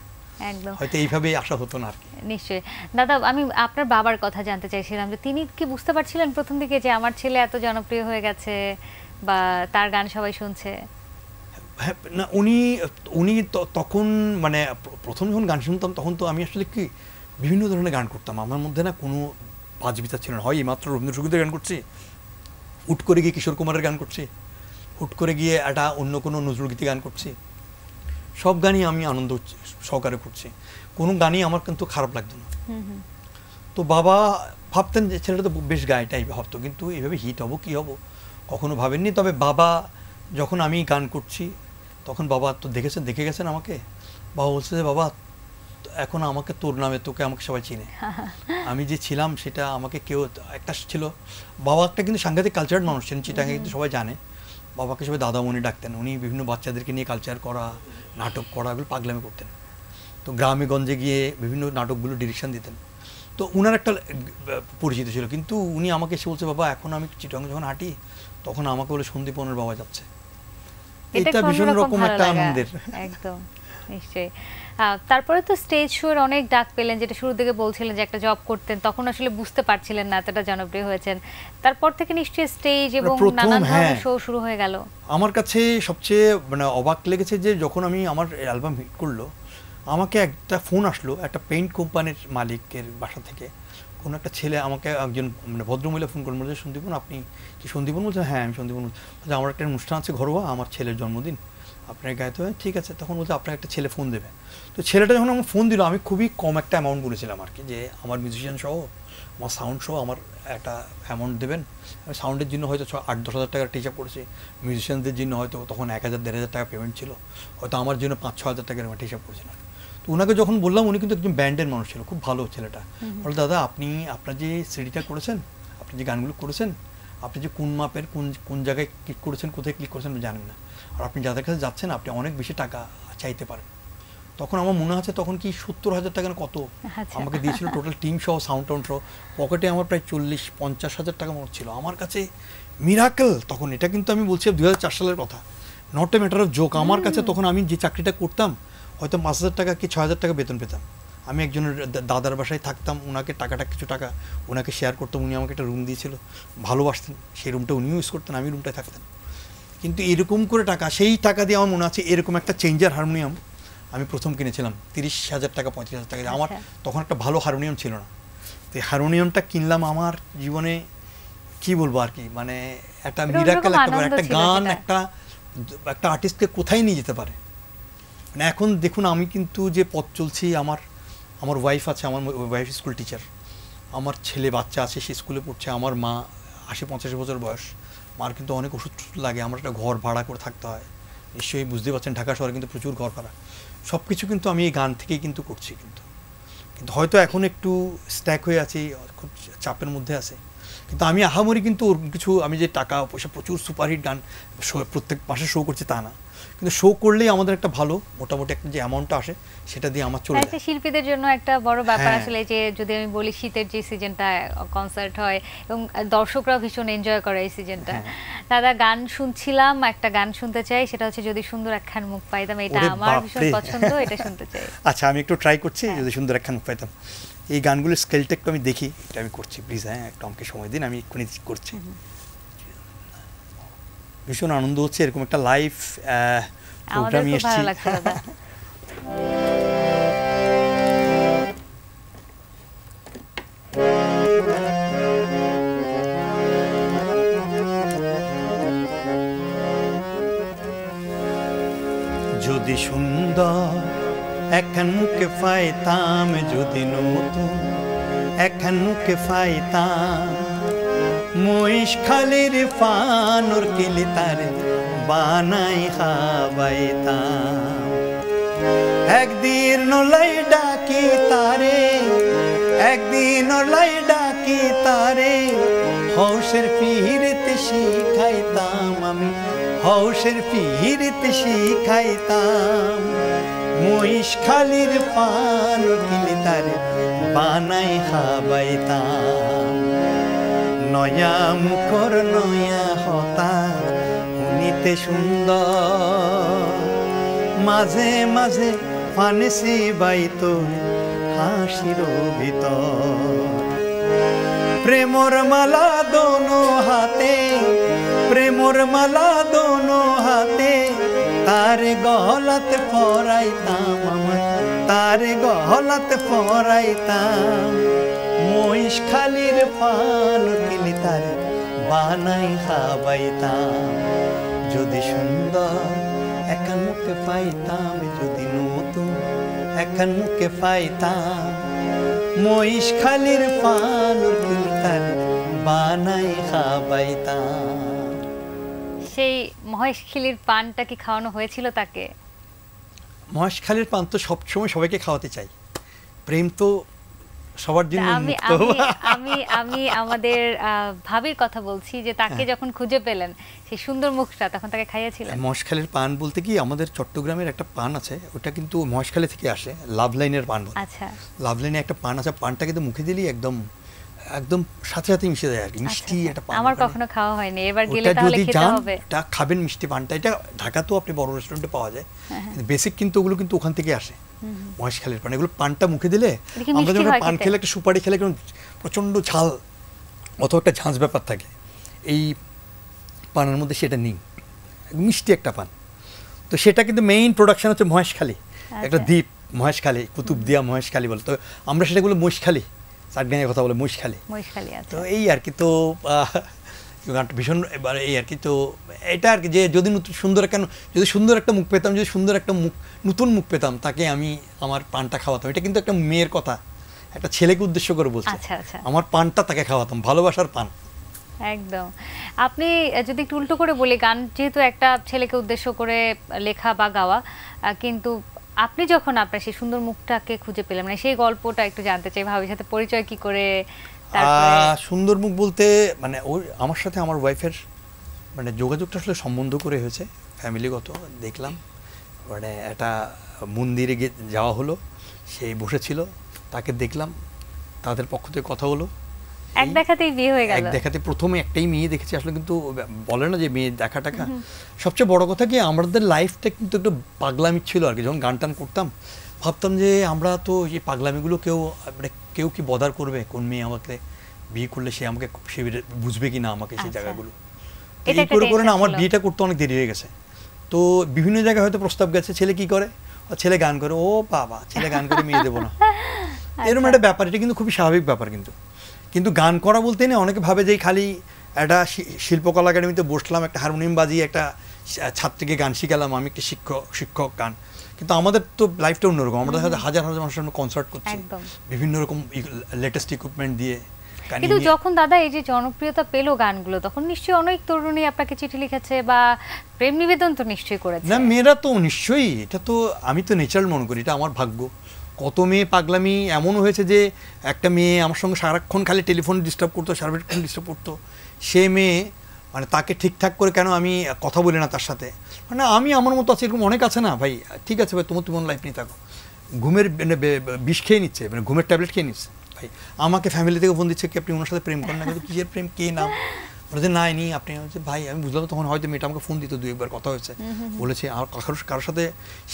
একদম হয়তো এইভাবেই আশা হতো না আর কি নিশ্চয়ই দাদা আমি আপনার বাবার কথা জানতে চাইছিলাম যে তিনি কি বুঝতে পারছিলেন প্রথম দিকে যে আমার ছেলে এত জনপ্রিয় হয়ে গেছে বা তার গান সবাই শুনছে হ্যাঁ, না উনি উনি তখন মানে প্রথম যখন গান শুনতাম তখন তো আমি আসলে কি বিভিন্ন ধরনের গান করতাম আমার মধ্যে না কোনো বাজবিতা ছিল না হয় এইমাত্র রবীন্দ্রসঙ্গীতের গান করছি হুট করে গিয়ে কিশোর কুমারের গান করছি হুট করে গিয়ে একটা অন্য কোনো নজরুল গীতি গান করছি সব গানই আমি আনন্দ সহকারে করছি কোনো গানই আমার কিন্তু খারাপ লাগতো না তো বাবা ভাবতেন যে ছেলেটা তো বেশ গায়ে টাইপ ভাবতো কিন্তু এইভাবে হিট হবো কি হবো কখনো ভাবেননি তবে বাবা যখন আমি গান করছি তখন বাবা তো দেখেছেন দেখে গেছেন আমাকে বাবা বলছে যে বাবা এখন আমাকে তোর নামে তোকে আমাকে সবাই চিনে *laughs* আমি যে ছিলাম সেটা আমাকে কেউ একটা ছিল বাবা একটা কিন্তু সাংঘাতিক কালচারের মানুষ ছিলেন চিটাঙ্গে কিন্তু সবাই জানে বাবাকে সবাই দাদা মনে ডাকতেন উনি বিভিন্ন বাচ্চাদেরকে নিয়ে কালচার করা নাটক করা এগুলো পাগলামি করতেন তো গ্রামে গঞ্জে গিয়ে বিভিন্ন নাটকগুলো ডিরেকশন দিতেন তো উনার একটা পরিচিত ছিল কিন্তু উনি আমাকে এসে বলছে বাবা এখন আমি চিটাঙ্গে যখন হাঁটি তখন আমাকে বলে সন্দীপনের বাবা যাচ্ছে এটা ভীষণ রকম একটা আনন্দের একদম নিশ্চয়ই তারপরে তো স্টেজ শোর অনেক ডাক পেলেন যেটা শুরু থেকে বলছিলেন যে একটা জব করতেন তখন আসলে বুঝতে পারছিলেন না এতটা জনপ্রিয় হয়েছেন তারপর থেকে নিশ্চয়ই স্টেজ মানে এবং নানান ধরনের শো হ্যাঁ। শুরু হয়ে গেল আমার কাছে সবচেয়ে মানে অবাক লেগেছে যে যখন আমি আমার অ্যালবাম হিট করলো আমাকে একটা ফোন আসলো একটা পেইন্ট কোম্পানির মালিকের বাসা থেকে কোনো একটা ছেলে আমাকে একজন মানে ভদ্রমহিলা ফোন করেন বলছে সন্দীপন আপনি কি সন্দীপন বলছেন হ্যাঁ আমি সন্দীপন বলছি আচ্ছা, আমার একটা অনুষ্ঠান আছে ঘরোয়া আমার ছেলের জন্মদিন আপনার গায়িত হ্যাঁ, ঠিক আছে তখন বলতে আপনার একটা ছেলে ফোন দেবে তো ছেলেটা যখন আমার ফোন দিল আমি খুবই কম একটা অ্যামাউন্ট বলেছিলাম আর কি যে আমার মিউজিশিয়ান সহ আমার সাউন্ড সহ আমার একটা অ্যামাউন্ট দেবেন আমি সাউন্ডের জন্য হয়তো ছ আট দশ হাজার টাকার টিচার পড়েছি মিউজিশিয়ানদের জন্য হয়তো তখন এক হাজার দেড় হাজার টাকা পেমেন্ট ছিল হয়তো আমার জন্য পাঁচ ছ হাজার টাকার টিচার না তো ওনাকে যখন বললাম উনি কিন্তু একজন ব্যান্ডের মানুষ ছিল খুব ভালো ছেলেটা বলে দাদা আপনি আপনার যে সিডিটা করেছেন আপনি যে গানগুলো করেছেন আপনি যে কোন মাপের কোন কোন জায়গায় ক্লিক করেছেন কোথায় ক্লিক করেছেন জানেন না আর আপনি যাদের কাছে যাচ্ছেন আপনি অনেক বেশি টাকা চাইতে পারেন তখন আমার মনে আছে তখন কি সত্তর হাজার টাকা কত আচ্ছা। আমাকে দিয়েছিল টোটাল টিম সহ সাউন্ড টাউন সহ পকেটে আমার প্রায় চল্লিশ পঞ্চাশ হাজার টাকা মতো ছিল আমার কাছে মিরাকেল তখন এটা কিন্তু আমি বলছি দুই হাজার সালের কথা not a matter of joke আমার কাছে তখন আমি যে চাকরিটা করতাম হয়তো পাঁচ হাজার টাকা কি ছ হাজার টাকা বেতন পেতাম আমি একজনের দাদার বাসায় থাকতাম ওনাকে টাকাটা কিছু টাকা ওনাকে শেয়ার করতাম উনি আমাকে একটা রুম দিয়েছিল ভালোবাসতেন সেই রুমটা উনিও ইউজ করতেন আমি রুমটায় থাকতাম কিন্তু এরকম করে টাকা সেই টাকা দিয়ে আমার মনে আছে এরকম একটা চেঞ্জার হারমোনিয়াম আমি প্রথম কিনেছিলাম তিরিশ হাজার টাকা পঁয়ত্রিশ হাজার টাকা আমার আচ্ছা। তখন একটা ভালো হারমোনিয়াম ছিল না তো এই হারমোনিয়ামটা কিনলাম আমার জীবনে কি বলবো আর কি মানে একটা মিরাকাল একটা একটা গান একটা একটা আর্টিস্টকে কোথায় নিয়ে যেতে পারে মানে এখন দেখুন আমি কিন্তু যে পথ চলছি আমার আমার ওয়াইফ আছে আমার ওয়াইফ স্কুল টিচার আমার ছেলে বাচ্চা আছে সে স্কুলে পড়ছে আমার মা আশি পঞ্চাশ বছর বয়স মার কিন্তু অনেক ওষুধ লাগে আমার একটা ঘর ভাড়া করে থাকতে হয় নিশ্চয়ই বুঝতে পারছেন ঢাকা শহরে কিন্তু প্রচুর ঘর ভাড়া সব কিছু কিন্তু আমি এই গান থেকেই কিন্তু করছি কিন্তু কিন্তু হয়তো এখন একটু স্ট্যাক হয়ে আছি খুব চাপের মধ্যে আছে কিন্তু আমি আহামরি কিন্তু ওর কিছু আমি যে টাকা পয়সা প্রচুর সুপারহিট গান প্রত্যেক মাসে শো করছি তা না কিন্তু শো করলেই আমাদের একটা ভালো মোটামুটি একটা যে অ্যামাউন্টটা আসে সেটা দিয়ে আমার চলে যায় শিল্পীদের জন্য একটা বড় ব্যাপার হ্যাঁ। আসলে যে যদি আমি বলি শীতের যে সিজনটা কনসার্ট হয় এবং দর্শকরা ভীষণ এনজয় করে এই সিজনটা হ্যাঁ। দাদা গান শুনছিলাম একটা গান শুনতে চাই সেটা হচ্ছে যদি সুন্দর একখান মুখ পাইতাম এটা আমার ভীষণ পছন্দ এটা শুনতে চাই *laughs* আচ্ছা আমি একটু ট্রাই করছি হ্যাঁ। যদি সুন্দর একখান মুখ পাইতাম এই গানগুলোর স্কেলটা একটু আমি দেখি এটা আমি করছি প্লিজ হ্যাঁ একটু আমাকে সময় দিন আমি এক্ষুনি করছি ভীষণ আনন্দ হচ্ছে এরকম একটা লাইভ প্রোগ্রামে এসেছি যদি সুন্দর এখন মুখে পাইতাম যদি নতুন এখন মুখে পাইতাম মহিষখালির ফানুর কিলি তার বানাই খাবাই একদিন নলাই ডাকি তারে একদিন নলাই ডাকি তারে হৌসের পিহিরতে শিখাইতাম আমি হৌসের পিহিরতে শিখাইতাম মহিষখালির পান কিলে তারে বানাই খাবাইতাম নয়া মুখর নয়া হতা শুনিতে সুন্দর মাঝে মাঝে ফানেসি বাইত হাসির ভিত প্রেমর মালা দোনো হাতে প্রেমর মালা দোনো হাতে তার গহলত ফরাইতাম আমার তার গহলত ফরাইতাম মহিষ খালির পান তার বানাই খাবাইতাম যদি সুন্দর একান মুখে পাইতাম যদি নতুন একান মুখে পাইতাম মহিষ খালির পান তার বানাই খাবাইতাম সেই মহেশখালীর পানটা কি খাওয়ানো হয়েছিল তাকে মহেশখালীর পান তো সবসময় সবাইকে খাওয়াতে চাই প্রেম তো সবার জন্য আমি আমি আমি আমাদের ভাবির কথা বলছি যে তাকে হ্যাঁ। যখন খুঁজে পেলেন সেই সুন্দর মুখটা তখন তাকে খাইয়েছিল মহেশখালীর পান বলতে কি আমাদের চট্টগ্রামের একটা পান আছে ওটা কিন্তু মহেশখালী থেকে আসে লাভলাইনের পান আচ্ছা লাভলাইনে একটা পান আছে পানটা কিন্তু মুখে দিলেই একদম একদম সাথে সাথে মিশে যায় আর মিষ্টি আচ্ছা, একটা আচ্ছা। পান আমার কখনো খাওয়া হয়নি এবার গেলে তাহলে খেতে হবে এটা খাবেন মিষ্টি পানটা এটা ঢাকা তো আপনি বড় রেস্টুরেন্টে পাওয়া যায় বেসিক হ্যাঁ, হ্যাঁ। কিন্তু ওগুলো কিন্তু ওখান থেকে আসে মহেশখালের পান এগুলো পানটা মুখে দিলে আমরা যখন পান খেলে একটা সুপারি খেলে কেমন প্রচণ্ড ঝাল অথবা একটা ঝাঁঝ ব্যাপার থাকে এই পানের মধ্যে সেটা নেই মিষ্টি একটা পান তো সেটা কিন্তু মেইন প্রোডাকশান হচ্ছে মহেশখালী একটা আচ্ছা। দ্বীপ মহেশখালী কুতুবদিয়া মহেশখালী বলে তো আমরা সেটাগুলো মহিষখালী চাটগাঁয়ের কথা বলে মহিষখালী আচ্ছা। তো এই আর কি তো গানটা ভীষণ এবার এই আর কি তো এটা আর কি যে যদি নতুন সুন্দর কেন যদি সুন্দর একটা মুখ পেতাম যদি সুন্দর একটা মুখ নতুন মুখ পেতাম তাকে আমি আমার পানটা খাওয়াতাম এটা কিন্তু একটা মেয়ের কথা একটা ছেলেকে উদ্দেশ্য করে বলছি আচ্ছা, আচ্ছা। আমার পানটা তাকে খাওয়াতাম ভালোবাসার পান একদম আপনি যদি একটু উল্টো করে বলি গান যেহেতু একটা ছেলেকে উদ্দেশ্য করে লেখা বা গাওয়া কিন্তু আপনি যখন আপনার সেই সুন্দর মুখটাকে খুঁজে পেলেন মানে সেই গল্পটা একটু জানতে চাই ভাবির সাথে পরিচয় কি করে সুন্দর মুখ বলতে মানে ওর আমার সাথে আমার ওয়াইফের মানে যোগাযোগটা আসলে সম্বন্ধ করে হয়েছে ফ্যামিলিগত দেখলাম মানে একটা মন্দিরে যাওয়া হলো সে বসেছিল তাকে দেখলাম তাদের পক্ষ থেকে কথা হলো এক দেখাতেই বিয়ে হয়ে গেল এক দেখাতে প্রথমে একটাই মেয়ে দেখেছি আসলে কিন্তু বলে না যে মেয়ে দেখা টাকা সবচেয়ে বড় কথা কি আমাদের লাইফটা কিন্তু একটু পাগলামি ছিল আর কি যখন গান টান করতাম ভাবতাম যে আমরা তো এই পাগলামিগুলো কেউ মানে কেউ কি বদার করবে কোন মেয়ে আমাকে বিয়ে করলে সে আমাকে সে বুঝবে কি না আমাকে সেই আচ্ছা। জায়গাগুলো এই করে করে না আমার বিয়েটা করতে অনেক দেরি হয়ে গেছে তো বিভিন্ন জায়গায় হয়তো প্রস্তাব গেছে ছেলে কি করে ছেলে গান করে ও বাবা ছেলে গান করে মেয়ে দেবো না *laughs* এরকম আচ্ছা। একটা ব্যাপার এটা কিন্তু খুবই স্বাভাবিক ব্যাপার কিন্তু কিন্তু গান করা বলতে না অনেকে ভাবে যে খালি একটা শিল্পকলা একাডেমিতে বসলাম একটা হারমোনিয়াম বাজিয়ে একটা ছাত্রীকে গান শিখালাম আমি একটা শিক্ষক শিক্ষক গান কিন্তু আমাদের তো লাইফটা অন্যরকম আমরা দেখা যায় হাজার হাজার মানুষের কনসার্ট করছি বিভিন্ন রকম লেটেস্ট ইকুইপমেন্ট দিয়ে কিন্তু যখন দাদা এই যে জনপ্রিয়তা পেল গানগুলো তখন নিশ্চয়ই অনেক তরুণী আপনাকে চিঠি লিখেছে বা প্রেম নিবেদন তো নিশ্চয়ই করেছে না মেয়েরা তো নিশ্চয়ই এটা তো আমি তো নেচারাল মনে করি এটা আমার ভাগ্য কত মেয়ে পাগলামি এমন হয়েছে যে একটা মেয়ে আমার সঙ্গে সারাক্ষণ খালি টেলিফোন ডিস্টার্ব করতো সারাক্ষণ ডিস্টার্ব করতো সে মেয়ে মানে তাকে ঠিকঠাক করে কেন আমি কথা বলি না তার সাথে মানে আমি আমার মতো আছে এরকম অনেক আছে না ভাই ঠিক আছে ভাই তোমার তোমার লাইফ নিয়ে থাকো ঘুমের মানে বিষ খেয়ে নিচ্ছে মানে ঘুমের ট্যাবলেট খেয়ে নিচ্ছে ভাই আমাকে ফ্যামিলি থেকে ফোন দিচ্ছে কি আপনি ওনার সাথে প্রেম করেন না কিন্তু কিসের প্রেম কে নাম ওরা না নি আপনি হচ্ছে ভাই আমি বুঝলাম তখন হয়তো মেয়েটা আমাকে ফোন দিত দু একবার কথা হয়েছে বলেছে আর কারোর কারোর সাথে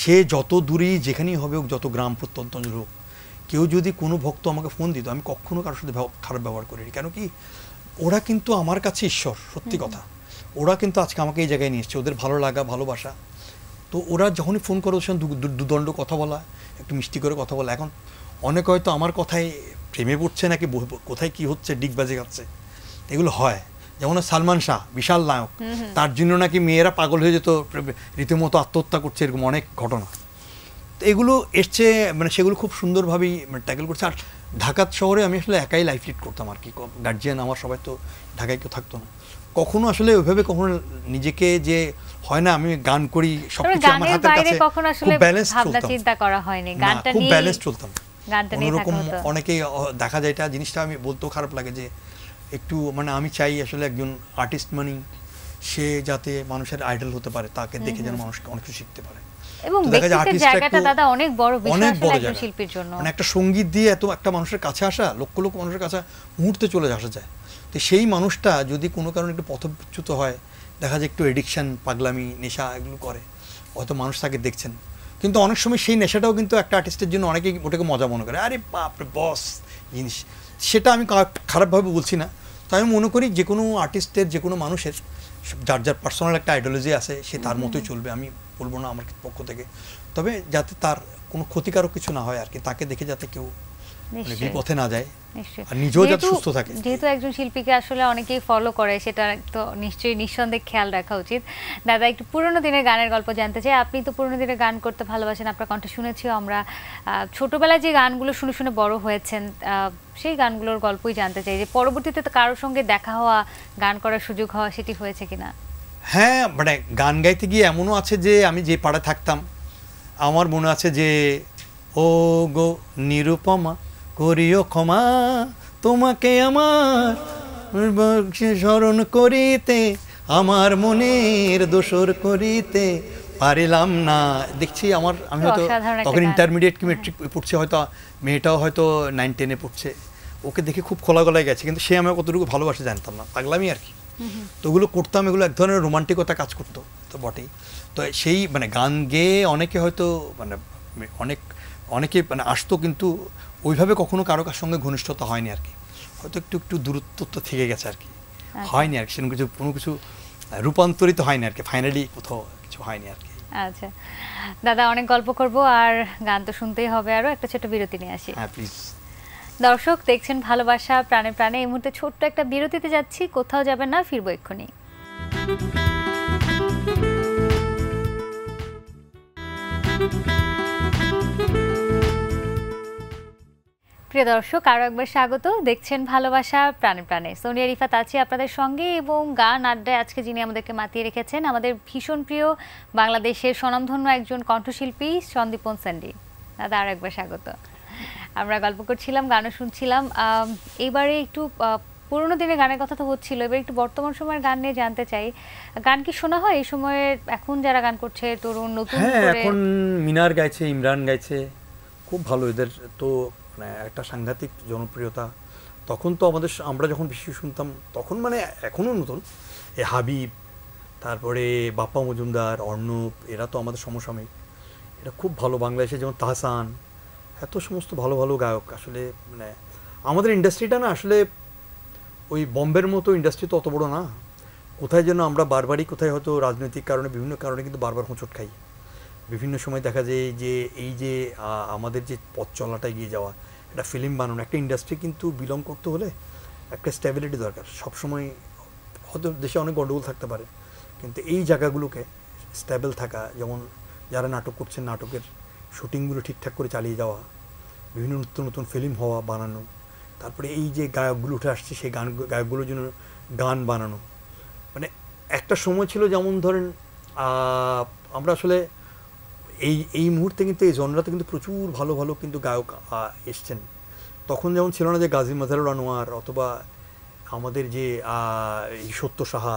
সে যত দূরেই যেখানেই হবে হোক যত গ্রাম প্রত্যন্ত অঞ্চল হোক কেউ যদি কোনো ভক্ত আমাকে ফোন দিত আমি কখনো কারোর সাথে খারাপ ব্যবহার করিনি কেন কি ওরা কিন্তু আমার কাছে ঈশ্বর সত্যি কথা ওরা কিন্তু আজকে আমাকে এই জায়গায় নিয়ে এসছে ওদের ভালো লাগা ভালোবাসা তো ওরা যখনই ফোন করে ওদের সঙ্গে দুদণ্ড কথা বলা একটু মিষ্টি করে কথা বলা এখন অনেক হয়তো আমার কথায় প্রেমে পড়ছে নাকি কোথায় কি হচ্ছে ডিগ বাজে যাচ্ছে এগুলো হয় যেমন সালমান শাহ বিশাল নায়ক তার জন্য নাকি মেয়েরা পাগল হয়ে যেত রীতিমতো আত্মহত্যা করছে এরকম অনেক ঘটনা তো এগুলো এসছে মানে সেগুলো খুব সুন্দরভাবেই মানে ট্যাকেল করছে আর ঢাকার শহরে আমি আসলে একাই লাইফ লিড করতাম আর কি গার্জিয়ান আমার সবাই তো ঢাকায় কেউ থাকতো না কখনো আসলে ওইভাবে কখনো নিজেকে যে হয় না আমি গান করি সবকিছু আমার হাতের কাছে খুব ব্যালেন্স চলতাম খুব ব্যালেন্স চলতাম অনেকেই দেখা যায় এটা জিনিসটা আমি বলতেও খারাপ লাগে যে একটু মানে আমি চাই আসলে একজন আর্টিস্ট মানি সে যাতে মানুষের আইডল হতে পারে তাকে দেখে যেন মানুষকে অনেক কিছু শিখতে পারে এবং ব্যক্তিত্বের জায়গাটা দাদা অনেক বড় শিল্পীর জন্য মানে একটা সঙ্গীত দিয়ে এত একটা মানুষের কাছে আসা লক্ষ লক্ষ মানুষের কাছে মুহূর্তে চলে আসা যায় তো সেই মানুষটা যদি কোনো কারণে একটু পথচ্যুত হয় দেখা যায় একটু এডিকশান পাগলামি নেশা এগুলো করে হয়তো মানুষ তাকে দেখছেন কিন্তু অনেক সময় সেই নেশাটাও কিন্তু একটা আর্টিস্টের জন্য অনেকেই ওটাকে মজা মনে করে আরে বাপরে বস জিনিস সেটা আমি খারাপভাবে বলছি না তাই আমি মনে করি যে কোনো আর্টিস্টের যে কোনো মানুষের যার যার পার্সোনাল একটা আইডিওলজি আছে সে তার মতোই চলবে আমি বলবো না আমার পক্ষ থেকে তবে যাতে তার কোনো ক্ষতিকারক কিছু না হয় আর কি তাকে দেখে যাতে কেউ বিপথে মানে না যায় যেহেতু একজন শিল্পীকে আসলে অনেকেই ফলো করে সেটা তো নিশ্চয়ই নিঃসন্দেহে খেয়াল রাখা উচিত দাদা একটু পুরনো দিনের গানের গল্প জানতে চাই আপনি তো পুরনো দিনের গান করতে ভালোবাসেন আপনার কণ্ঠ শুনেছি আমরা ছোটবেলায় যে গানগুলো শুনে শুনে বড় হয়েছেন সেই গানগুলোর গল্পই জানতে চাই যে পরবর্তীতে তো কারোর সঙ্গে দেখা হওয়া গান করার সুযোগ হওয়া সেটি হয়েছে কিনা হ্যাঁ মানে গান গাইতে গিয়ে এমনও আছে যে আমি যে পাড়ায় থাকতাম আমার মনে আছে যে ও গো নিরুপমা করিও ক্ষমা তোমাকে আমার স্মরণ করিতে আমার মনের দোষর করিতে পারিলাম না দেখছি আমার আমি হয়তো তখন ইন্টারমিডিয়েট কি মেট্রিক পড়ছে হয়তো মেয়েটাও হয়তো নাইন টেনে পড়ছে ওকে দেখে খুব খোলা গলায় গেছে কিন্তু সে আমি কতটুকু ভালোবাসে জানতাম না পাগলামই আর কি তো ওগুলো করতাম এগুলো এক ধরনের রোমান্টিকতা কাজ করতো তো বটেই তো সেই মানে গান গেয়ে অনেকে হয়তো মানে অনেক অনেকে মানে আসতো কিন্তু ওইভাবে কখনো কারো কার সঙ্গে ঘনিষ্ঠতা হয়নি আর কি হয়তো একটু একটু দূরত্ব তো থেকে গেছে আর কি আচ্ছা। হয়নি আর কি সেরকম কিছু কোনো কিছু রূপান্তরিত হয়নি আর কি ফাইনালি কোথাও কিছু হয়নি আর কি আচ্ছা দাদা অনেক গল্প করব আর গান তো শুনতেই হবে আরও একটা ছোট বিরতি নিয়ে আসি হ্যাঁ প্লিজ দর্শক দেখছেন ভালোবাসা প্রাণে প্রাণে এই মুহূর্তে ছোট্ট একটা বিরতিতে যাচ্ছি কোথাও যাবেন না ফিরবো এক্ষুনি thank you প্রিয় দর্শক আরও একবার স্বাগত দেখছেন ভালোবাসা প্রাণে প্রাণে সোনিয়া রিফাত আছি আপনাদের সঙ্গে এবং গান আড্ডায় আজকে যিনি আমাদেরকে মাতিয়ে রেখেছেন আমাদের ভীষণ প্রিয় বাংলাদেশের স্বনামধন্য একজন কণ্ঠশিল্পী সন্দীপন স্যান্ডি দাদা আরও একবার স্বাগত আমরা গল্প করছিলাম গানও শুনছিলাম এবারে একটু পুরোনো দিনের গানের কথা তো হচ্ছিল এবার একটু বর্তমান সময়ের গান নিয়ে জানতে চাই গান কি শোনা হয় এই সময়ে এখন যারা গান করছে তরুণ নতুন হ্যাঁ, এখন মিনার গাইছে ইমরান গাইছে খুব ভালো এদের তো মানে একটা সাংঘাতিক জনপ্রিয়তা তখন তো আমাদের আমরা যখন বেশি শুনতাম তখন মানে এখনও নতুন এ হাবিব তারপরে বাপ্পা মজুমদার অর্ণব এরা তো আমাদের সমসাময়িক এটা খুব ভালো বাংলাদেশে যেমন তাহসান এত সমস্ত ভালো ভালো গায়ক আসলে মানে আমাদের ইন্ডাস্ট্রিটা না আসলে ওই বম্বের মতো ইন্ডাস্ট্রি তো অত বড় না কোথায় যেন আমরা বারবারই কোথায় হয়তো রাজনৈতিক কারণে বিভিন্ন কারণে কিন্তু বারবার হোঁচট খাই বিভিন্ন সময় দেখা যায় যে এই যে আমাদের যে পথ চলাটা এগিয়ে যাওয়া একটা ফিল্ম বানানো একটা ইন্ডাস্ট্রি কিন্তু বিলং করতে হলে একটা স্ট্যাবিলিটি দরকার সবসময় হয়তো দেশে অনেক গণ্ডগোল থাকতে পারে কিন্তু এই জায়গাগুলোকে স্ট্যাবেল থাকা যেমন যারা নাটক করছেন নাটকের শুটিংগুলো ঠিকঠাক করে চালিয়ে যাওয়া বিভিন্ন নতুন নতুন ফিল্ম হওয়া বানানো তারপরে এই যে গায়কগুলো উঠে আসছে সেই গান গায়কগুলোর জন্য গান বানানো মানে একটা সময় ছিল যেমন ধরেন আমরা আসলে এই এই মুহূর্তে কিন্তু এই জনরাতে কিন্তু প্রচুর ভালো ভালো কিন্তু গায়ক এসছেন তখন যেমন ছিল না যে গাজী মজারুল আনোয়ার অথবা আমাদের যে এই সত্য সাহা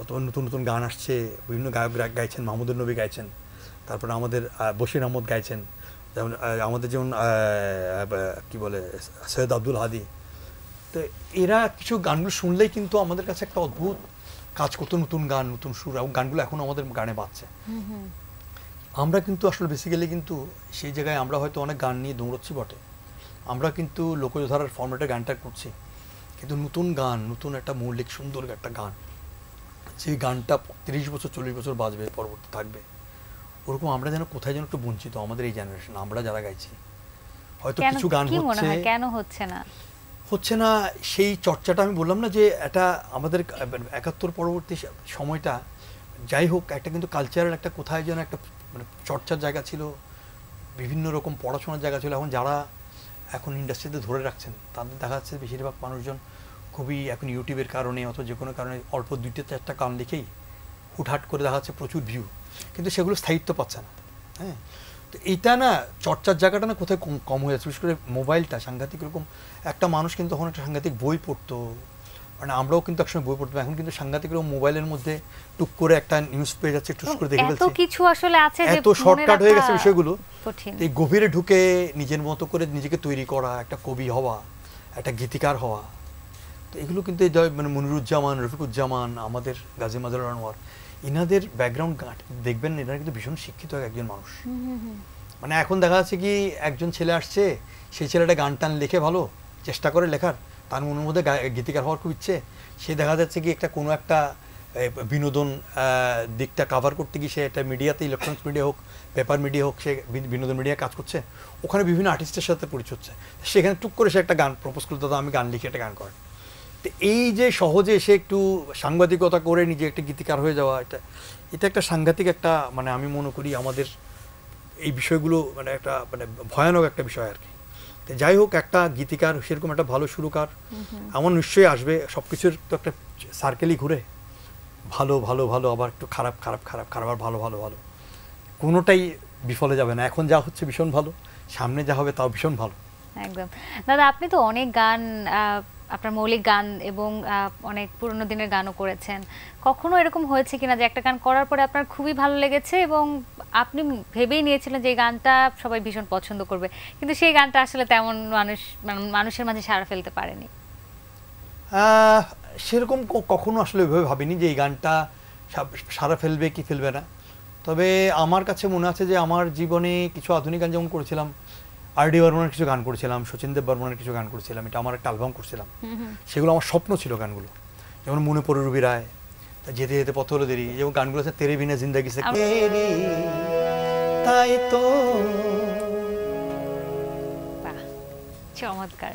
অথবা নতুন নতুন গান আসছে বিভিন্ন গায়ক গাইছেন মাহমুদুল নবী গাইছেন তারপরে আমাদের বশির আহমদ গাইছেন যেমন আমাদের যেমন কি বলে সৈয়দ আব্দুল হাদি তো এরা কিছু গানগুলো শুনলেই কিন্তু আমাদের কাছে একটা অদ্ভুত কাজ করতো নতুন গান নতুন সুর এবং গানগুলো এখন আমাদের গানে বাজছে আমরা কিন্তু আসলে বেসিক্যালি কিন্তু সেই জায়গায় আমরা হয়তো অনেক গান নিয়ে দৌড়চ্ছি বটে আমরা কিন্তু লোকযোধারার ফর্মেটে গানটা করছি কিন্তু নতুন গান নতুন একটা মৌলিক সুন্দর একটা গান যে গানটা তিরিশ বছর চল্লিশ বছর বাজবে পরবর্তী থাকবে ওরকম আমরা যেন কোথায় যেন একটু বঞ্চিত আমাদের এই জেনারেশন আমরা যারা গাইছি হয়তো কিছু গান হচ্ছে কেন হচ্ছে না হচ্ছে না সেই চর্চাটা আমি বললাম না যে এটা আমাদের একাত্তর পরবর্তী সময়টা যাই হোক একটা কিন্তু কালচারাল একটা কোথায় যেন একটা মানে চর্চার জায়গা ছিল বিভিন্ন রকম পড়াশোনার জায়গা ছিল এখন যারা এখন ইন্ডাস্ট্রিতে ধরে রাখছেন তাদের দেখা যাচ্ছে বেশিরভাগ মানুষজন খুবই এখন ইউটিউবের কারণে অথবা যে কোনো কারণে অল্প দুইটা চারটা গান লিখেই হুটহাট করে দেখা যাচ্ছে প্রচুর ভিউ কিন্তু সেগুলো স্থায়িত্ব পাচ্ছে না হ্যাঁ তো এইটা না চর্চার জায়গাটা না কোথায় কম কম হয়ে যাচ্ছে বিশেষ করে মোবাইলটা সাংঘাতিক রকম একটা মানুষ কিন্তু তখন একটা সাংঘাতিক বই পড়তো মানে আমরাও কিন্তু একসময় বই পড়তাম এখন কিন্তু সাংঘাতিক মোবাইলের মধ্যে টুক করে একটা নিউজ পেজ আছে একটু করে দেখে ফেলছে কিছু আসলে আছে যে এত শর্টকাট হয়ে গেছে বিষয়গুলো এই গভীরে ঢুকে নিজের মতো করে নিজেকে তৈরি করা একটা কবি হওয়া একটা গীতিকার হওয়া তো এগুলো কিন্তু এই মানে মনিরুজ্জামান রফিকুজ্জামান আমাদের গাজী মাজার আনোয়ার ইনাদের ব্যাকগ্রাউন্ড গাঁট দেখবেন এনারা কিন্তু ভীষণ শিক্ষিত একজন মানুষ মানে এখন দেখা যাচ্ছে কি একজন ছেলে আসছে সেই ছেলেটা গান টান লেখে ভালো চেষ্টা করে লেখার তার মনের মধ্যে গীতিকার হওয়ার খুব ইচ্ছে সে দেখা যাচ্ছে কি একটা কোনো একটা বিনোদন দিকটা কাভার করতে গিয়ে সে একটা মিডিয়াতে ইলেকট্রনিক্স মিডিয়া হোক পেপার মিডিয়া হোক সে বিনোদন মিডিয়া কাজ করছে ওখানে বিভিন্ন আর্টিস্টের সাথে পরিচয় হচ্ছে সেখানে টুক করে সে একটা গান প্রপোজ করতে দাদা আমি গান লিখে একটা গান করেন তো এই যে সহজে সে একটু সাংবাদিকতা করে নিজে একটা গীতিকার হয়ে যাওয়া এটা এটা একটা সাংঘাতিক একটা মানে আমি মনে করি আমাদের এই বিষয়গুলো মানে একটা মানে ভয়ানক একটা বিষয় আর কি যাই হোক একটা গীতিকার সেরকম একটা ভালো সুরকার এমন নিশ্চয়ই আসবে সব কিছুর তো একটা সার্কেলই ঘুরে ভালো ভালো ভালো আবার একটু খারাপ খারাপ খারাপ খারাপ আর ভালো ভালো ভালো কোনোটাই বিফলে যাবে না এখন যা হচ্ছে ভীষণ ভালো সামনে যা হবে তাও ভীষণ ভালো একদম দাদা আপনি তো অনেক গান আপনার মৌলিক গান এবং অনেক পুরনো দিনের গানও করেছেন কখনো এরকম হয়েছে কিনা যে একটা গান করার পরে আপনার খুবই ভালো লেগেছে এবং আপনি ভেবেই নিয়েছিলেন যে গানটা সবাই ভীষণ পছন্দ করবে কিন্তু সেই গানটা আসলে তেমন মানুষ মানে মানুষের মাঝে সারা ফেলতে পারেনি সেরকম কখনো আসলে ওইভাবে ভাবিনি যে এই গানটা সারা ফেলবে কি ফেলবে না তবে আমার কাছে মনে আছে যে আমার জীবনে কিছু আধুনিক গান যেমন করেছিলাম আর ডি বর্মনের কিছু গান করছিলাম সচিনদেব বর্মনের কিছু গান করেছিলাম এটা আমার একটা অ্যালবাম করছিলাম সেগুলো আমার স্বপ্ন ছিল গানগুলো যেমন মনে পড়ে রুবি রায় যেতে যেতে পথ হলো দেরি যেমন গানগুলো আছে তেরে বিনা জিন্দাগি সে তাই তো চমৎকার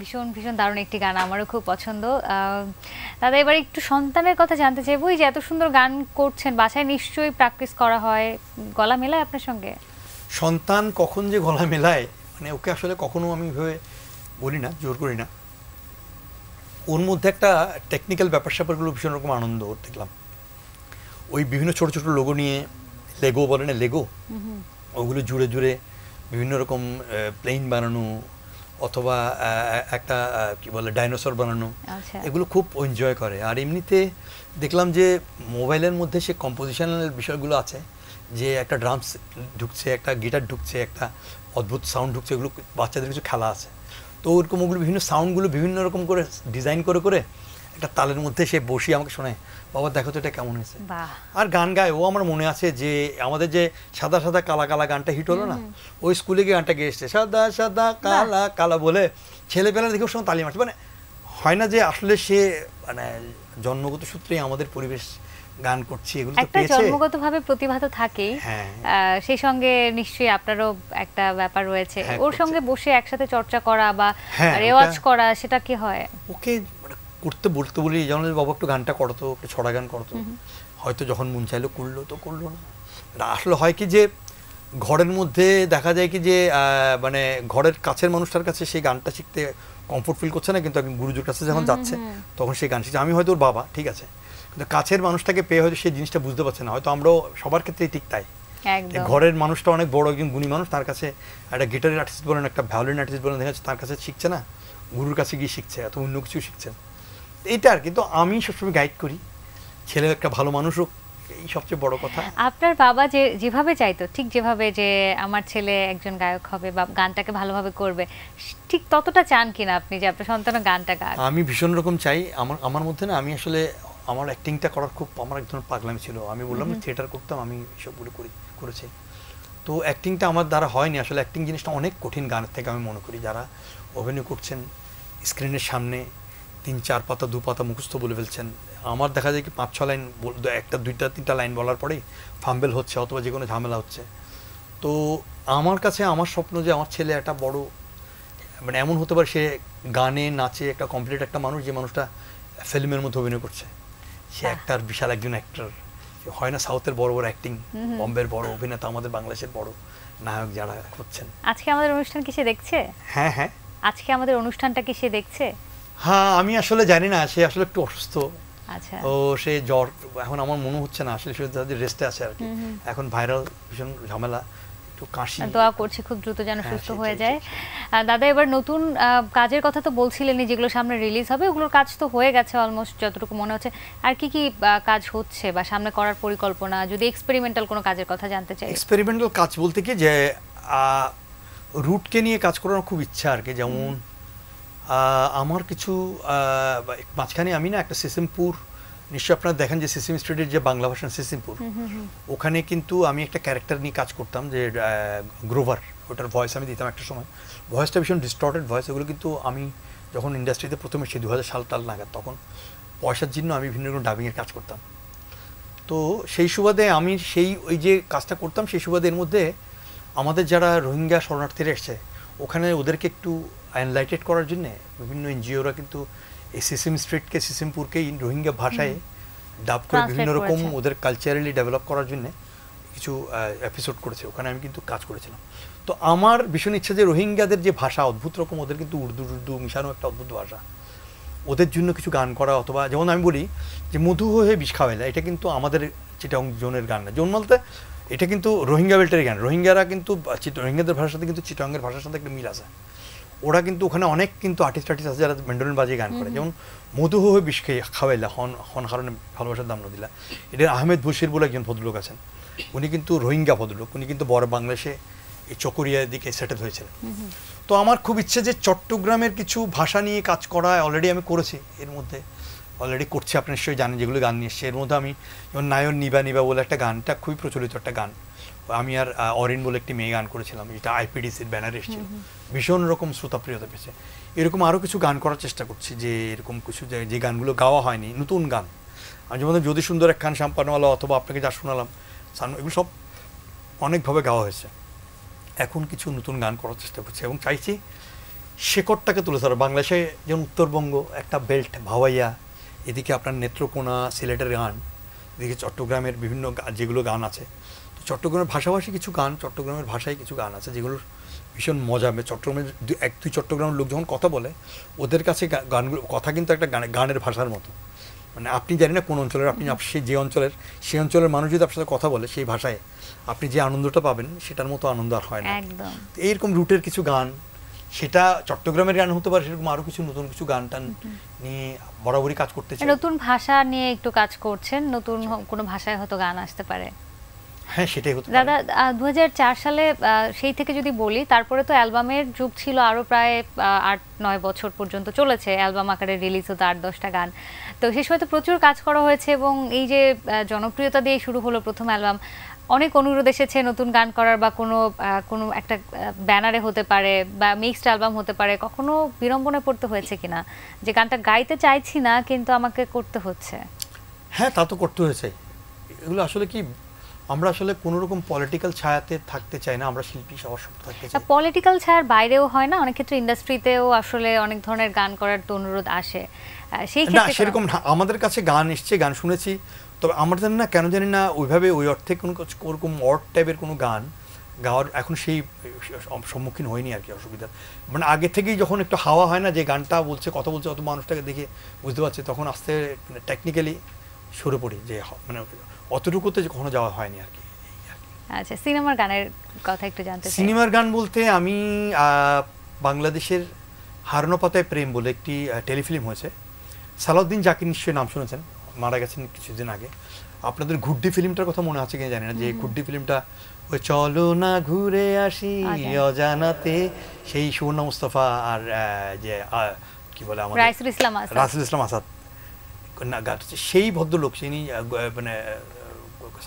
ভীষণ ভীষণ দারুণ একটি গান আমারও খুব পছন্দ দাদা এবার একটু সন্তানের কথা জানতে চাইবো যে এত সুন্দর গান করছেন বাসায় নিশ্চয়ই প্র্যাকটিস করা হয় গলা মেলায় আপনার সঙ্গে সন্তান কখন যে গলা মেলায় মানে ওকে আসলে কখনো আমি ভেবে বলি না জোর করি না ওর মধ্যে একটা টেকনিক্যাল ব্যাপার স্যাপারগুলো ভীষণ রকম আনন্দ দেখলাম ওই বিভিন্ন ছোট ছোট লোগো নিয়ে লেগো বলে না লেগো ওগুলো জুড়ে জুড়ে বিভিন্ন রকম প্লেন বানানো অথবা একটা কি বলে ডাইনোসর বানানো আচ্ছা। এগুলো খুব এনজয় করে আর এমনিতে দেখলাম যে মোবাইলের মধ্যে সে কম্পোজিশনাল বিষয়গুলো আছে যে একটা ড্রামস ঢুকছে একটা গিটার ঢুকছে একটা অদ্ভুত সাউন্ড ঢুকছে এগুলো বাচ্চাদের কিছু খেলা আছে তো ওরকম ওগুলো বিভিন্ন সাউন্ডগুলো বিভিন্ন রকম করে ডিজাইন করে করে একটা তালের মধ্যে সে বসিয়ে আমাকে শোনায় বাবা দেখো তো এটা কেমন হয়েছে আর গান গায় ও আমার মনে আছে যে আমাদের যে সাদা সাদা কালা কালা গানটা হিট হলো না ওই স্কুলে গিয়ে গানটা গিয়ে সাদা সাদা কালা কালা বলে ছেলেবেলা দেখে ওর সঙ্গে তালিম আসছে মানে হয় না যে আসলে সে মানে জন্মগত সূত্রেই আমাদের পরিবেশ গান করছি এগুলো তো পেয়েছে একটা জন্মগতভাবে প্রতিভা তো থাকেই হ্যাঁ। সেই সঙ্গে নিশ্চয়ই আপনারও একটা ব্যাপার রয়েছে হ্যাঁ, ওর সঙ্গে বসে একসাথে চর্চা করা বা হ্যাঁ, রেওয়াজ করা সেটা কি হয় ওকে মানে করতে বলতে বলি যেমন বাবা একটু গানটা করতো একটু ছড়া গান করতো হয়তো যখন মন চাইলো করলো তো করলো না আসলে হয় কি যে ঘরের মধ্যে দেখা যায় কি যে মানে ঘরের কাছের মানুষটার কাছে সেই গানটা শিখতে কমফোর্ট ফিল করছে না কিন্তু আমি গুরুজুর কাছে যখন যাচ্ছে তখন সেই গান শিখছে আমি হয়তো ওর বাবা ঠিক আছে কিন্তু কাছের মানুষটাকে পেয়ে হয়তো সেই জিনিসটা বুঝতে পারছে না হয়তো আমরাও সবার ক্ষেত্রে ঠিক তাই ঘরের মানুষটা অনেক বড় একজন গুণী মানুষ তার কাছে একটা গিটারের আর্টিস্ট বলেন একটা ভ্যায়োলিন আর্টিস্ট বলেন দেখা তার কাছে শিখছে না গুরুর কাছে গিয়ে শিখছে এত অন্য কিছু শিখছেন এইটা আর কিন্তু আমি সবসময় গাইড করি ছেলে একটা ভালো মানুষ হোক এই সবচেয়ে বড় কথা আপনার বাবা যে যেভাবে চাইতো ঠিক যেভাবে যে আমার ছেলে একজন গায়ক হবে বা গানটাকে ভালোভাবে করবে ঠিক ততটা চান কিনা আপনি যে আপনার সন্তান গানটা গান আমি ভীষণ রকম চাই আমার আমার মধ্যে না আমি আসলে আমার অ্যাক্টিংটা করার খুব আমার এক ধরনের পাগলামি ছিল আমি বললাম থিয়েটার করতাম আমি সবগুলো করি করেছি তো অ্যাক্টিংটা আমার দ্বারা হয়নি আসলে অ্যাক্টিং জিনিসটা অনেক কঠিন গানের থেকে আমি মনে করি যারা অভিনয় করছেন স্ক্রিনের সামনে তিন চার পাতা দু পাতা মুখস্থ বলে ফেলছেন আমার দেখা যায় কি পাঁচ ছ লাইন একটা দুইটা তিনটা লাইন বলার পরেই ফাম্বেল হচ্ছে অথবা যে কোনো ঝামেলা হচ্ছে তো আমার কাছে আমার স্বপ্ন যে আমার ছেলে একটা বড় মানে এমন হতে পারে সে গানে নাচে একটা কমপ্লিট একটা মানুষ যে মানুষটা ফিল্মের মধ্যে অভিনয় করছে সে একটার বিশাল একজন অ্যাক্টর হয় না সাউথের বড় বড় অ্যাক্টিং বম্বের বড় অভিনেতা আমাদের বাংলাদেশের বড় নায়ক যারা হচ্ছেন আজকে আমাদের অনুষ্ঠান কি সে দেখছে হ্যাঁ হ্যাঁ আজকে আমাদের অনুষ্ঠানটা কি সে দেখছে হ্যাঁ আমি আসলে জানি না সে আসলে একটু অসুস্থ আচ্ছা ও সে জ্বর এখন আমার মনে হচ্ছে না আসলে সে রেস্টে আছে আর কি এখন ভাইরাল ভীষণ ঝামেলা একটু কাশি দোয়া করছি খুব দ্রুত যেন হ্যাঁ, সুস্থ হয়ে যায় দাদা এবার নতুন কাজের কথা তো বলছিলেনই যেগুলো সামনে রিলিজ হবে ওগুলোর কাজ তো হয়ে গেছে অলমোস্ট যতটুকু মনে হচ্ছে আর কি কি কাজ হচ্ছে বা সামনে করার পরিকল্পনা যদি এক্সপেরিমেন্টাল কোনো কাজের কথা জানতে চাই এক্সপেরিমেন্টাল কাজ বলতে কি যে রুটকে নিয়ে কাজ করার খুব ইচ্ছা আর কি যেমন আমার কিছু মাঝখানে আমি না একটা সিসিমপুর নিশ্চয় আপনারা দেখেন যে সিসিম স্ট্রিটের যে বাংলা ভাষা সিসিমপুর ওখানে কিন্তু আমি একটা ক্যারেক্টার নিয়ে কাজ করতাম যে গ্রোভার ওটার ভয়েস আমি দিতাম একটা সময় ভয়েসটা ভীষণ ডিস্টর্টেড ভয়েস এগুলো কিন্তু আমি যখন ইন্ডাস্ট্রিতে প্রথমে সে দু সাল তাল নাগাদ তখন পয়সার জন্য আমি বিভিন্ন রকম ডাবিংয়ের কাজ করতাম তো সেই সুবাদে আমি সেই ওই যে কাজটা করতাম সেই সুবাদে এর মধ্যে আমাদের যারা রোহিঙ্গা শরণার্থীরা এসছে ওখানে ওদেরকে একটু এনলাইটেড করার জন্যে বিভিন্ন এনজিওরা কিন্তু এই সিসিম স্ট্রিটকে সিসিমপুরকে রোহিঙ্গা ভাষায় ডাব করে বিভিন্ন রকম ওদের কালচারালি ডেভেলপ করার জন্য কিছু এপিসোড করেছে ওখানে আমি কিন্তু কাজ করেছিলাম তো আমার ভীষণ ইচ্ছা যে রোহিঙ্গাদের যে ভাষা অদ্ভুত রকম ওদের কিন্তু উর্দু উর্দু মিশানো একটা অদ্ভুত ভাষা ওদের জন্য কিছু গান করা অথবা যেমন আমি বলি যে মধু হয়ে বিষ খাওয়াইলা এটা কিন্তু আমাদের চিটাং জোনের গান না জোন বলতে এটা কিন্তু রোহিঙ্গা বেল্টের গান রোহিঙ্গারা কিন্তু রোহিঙ্গাদের ভাষার সাথে কিন্তু চিটাঙ্গের ভাষার সাথে একটা মিল আছে ওরা কিন্তু ওখানে অনেক কিন্তু আর্টিস্ট আর্টিস্ট আছে যারা মেন্ডোলিন বাজিয়ে গান করে যেমন মধু হয়ে খেয়ে খাওয়াইলা হন হন কারণে ভালোবাসার দাম দিলা এটা আহমেদ বশির বলে একজন ভদ্রলোক আছেন উনি কিন্তু রোহিঙ্গা ভদ্রলোক উনি কিন্তু বড় বাংলাদেশে এই চকরিয়ার দিকে সেটেল হয়েছিলেন তো আমার খুব ইচ্ছে যে চট্টগ্রামের কিছু ভাষা নিয়ে কাজ করা অলরেডি আমি করেছি এর মধ্যে অলরেডি করছি আপনি নিশ্চয়ই জানেন যেগুলো গান নিয়ে এসছে এর মধ্যে আমি যেমন নায়ন নিবা নিবা বলে একটা গানটা খুবই প্রচলিত একটা গান আমি আর অরিন বলে একটি মেয়ে গান করেছিলাম যেটা আইপিডিসির ব্যানার এসেছিল ভীষণ রকম শ্রোতাপ্রিয়তা পেয়েছে এরকম আরও কিছু গান করার চেষ্টা করছি যে এরকম কিছু যে গানগুলো গাওয়া হয়নি নতুন গান আমি যেমন যদি সুন্দর এক খান সাম্পানওয়ালা অথবা আপনাকে যা শোনালাম এগুলো সব অনেকভাবে গাওয়া হয়েছে এখন কিছু নতুন গান করার চেষ্টা করছি এবং চাইছি শেকড়টাকে তুলে ধরো বাংলাদেশে যেমন উত্তরবঙ্গ একটা বেল্ট ভাওয়াইয়া এদিকে আপনার নেত্রকোনা সিলেটের গান এদিকে চট্টগ্রামের বিভিন্ন যেগুলো গান আছে চট্টগ্রামের ভাষাভাষী কিছু গান চট্টগ্রামের ভাষায় কিছু গান আছে যেগুলো ভীষণ মজা হবে মানে চট্টগ্রামের এক দুই চট্টগ্রামের লোক যখন কথা বলে ওদের কাছে গানগুলো কথা কিন্তু একটা গানে গানের ভাষার মতো মানে আপনি জানেন না কোন অঞ্চলের আপনি সে যে অঞ্চলের সেই অঞ্চলের মানুষ যদি আপনার সাথে কথা বলে সেই ভাষায় আপনি যে আনন্দটা পাবেন সেটার মতো আনন্দ আর হয় না এইরকম রুটের কিছু গান সেটা চট্টগ্রামের গান হতে পারে সেরকম আরো কিছু নতুন কিছু গান টান নিয়ে বরাবরই কাজ করতে নতুন ভাষা নিয়ে একটু কাজ করছেন নতুন কোনো ভাষায় হয়তো গান আসতে পারে হ্যাঁ সেটাই হতো দাদা দু সালে সেই থেকে যদি বলি তারপরে তো অ্যালবামের যুগ ছিল আরো প্রায় আট নয় বছর পর্যন্ত চলেছে অ্যালবাম আকারে রিলিজ হতো আট দশটা গান তো সে সময় তো প্রচুর কাজ করা হয়েছে এবং এই যে জনপ্রিয়তা দিয়ে শুরু হলো প্রথম অ্যালবাম অনেক অনুরোধ এসেছে নতুন গান করার বা কোনো কোনো একটা ব্যানারে হতে পারে বা মিক্সড অ্যালবাম হতে পারে কখনো বিড়ম্বনায় পড়তে হয়েছে কিনা যে গানটা গাইতে চাইছি না কিন্তু আমাকে করতে হচ্ছে হ্যাঁ তা তো করতে হয়েছে এগুলো আসলে কি আমরা আসলে কোনো রকম পলিটিক্যাল ছায়াতে থাকতে চাই না আমরা শিল্পী সহ থাকতে চাই পলিটিক্যাল ছায়ার বাইরেও হয় না অনেক ক্ষেত্রে ইন্ডাস্ট্রিতেও আসলে অনেক ধরনের গান করার তো অনুরোধ আসে সেই না সেরকম না আমাদের কাছে গান এসছে গান শুনেছি তবে জানি না কেন জানি না ওইভাবে ওই অর্থে কোনো ওরকম অর্ড টাইপের কোনো গান গাওয়ার এখন সেই সম্মুখীন হয়নি আর কি অসুবিধা মানে আগে থেকেই যখন একটু হাওয়া হয় না যে গানটা বলছে কথা বলছে অত মানুষটাকে দেখে বুঝতে পারছে তখন আসতে টেকনিক্যালি মানে সরে পড়ি যে মানে অতটুকুতে কখনো যাওয়া হয়নি আর কি আচ্ছা সিনেমার গানের কথা একটু জানতে চাই সিনেমার গান বলতে আমি বাংলাদেশের হারানো হারনোপাতায় প্রেম বলে একটি টেলিফিল্ম হয়েছে সালাউদ্দিন জাকির নিশ্চয়ই নাম শুনেছেন মারা গেছেন কিছুদিন আগে আপনাদের ঘুড্ডি ফিল্মটার কথা মনে আছে কিনা জানি না যে ঘুড্ডি ফিল্মটা ওই চলো না ঘুরে আসি আচ্ছা। অজানাতে সেই সুবর্ণা মুস্তফা আর যে কি বলে আমার রাসুল ইসলাম আসাদ রাইসুল ইসলাম সেই ভদ্রলোক সেই মানে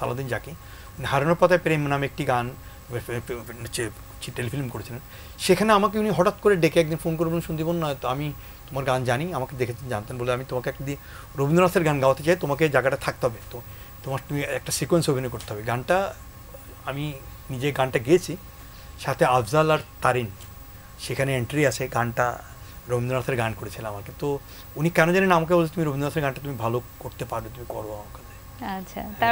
সালাদিন জাকি মানে হারানোর পথে প্রেম নামে একটি গান টেলিফিল্ম করেছিলেন সেখানে আমাকে উনি হঠাৎ করে ডেকে একদিন ফোন করবেন শুনতে না তো আমি তোমার গান জানি আমাকে দেখেছেন জানতেন বলে আমি তোমাকে একদিন রবীন্দ্রনাথের গান গাওয়াতে চাই তোমাকে জায়গাটা থাকতে হবে তো তোমার তুমি একটা সিকোয়েন্স অভিনয় করতে হবে গানটা আমি নিজে গানটা গেয়েছি সাথে আফজাল আর তারিন সেখানে এন্ট্রি আছে গানটা রবীন্দ্রনাথের গান করেছিলাম আমাকে তো উনি কেন জানেন আমাকে বলছে তুমি রবীন্দ্রনাথের গানটা তুমি ভালো করতে পারবে তুমি করো আমাকে আচ্ছা, হ্যাঁ, হ্যাঁ,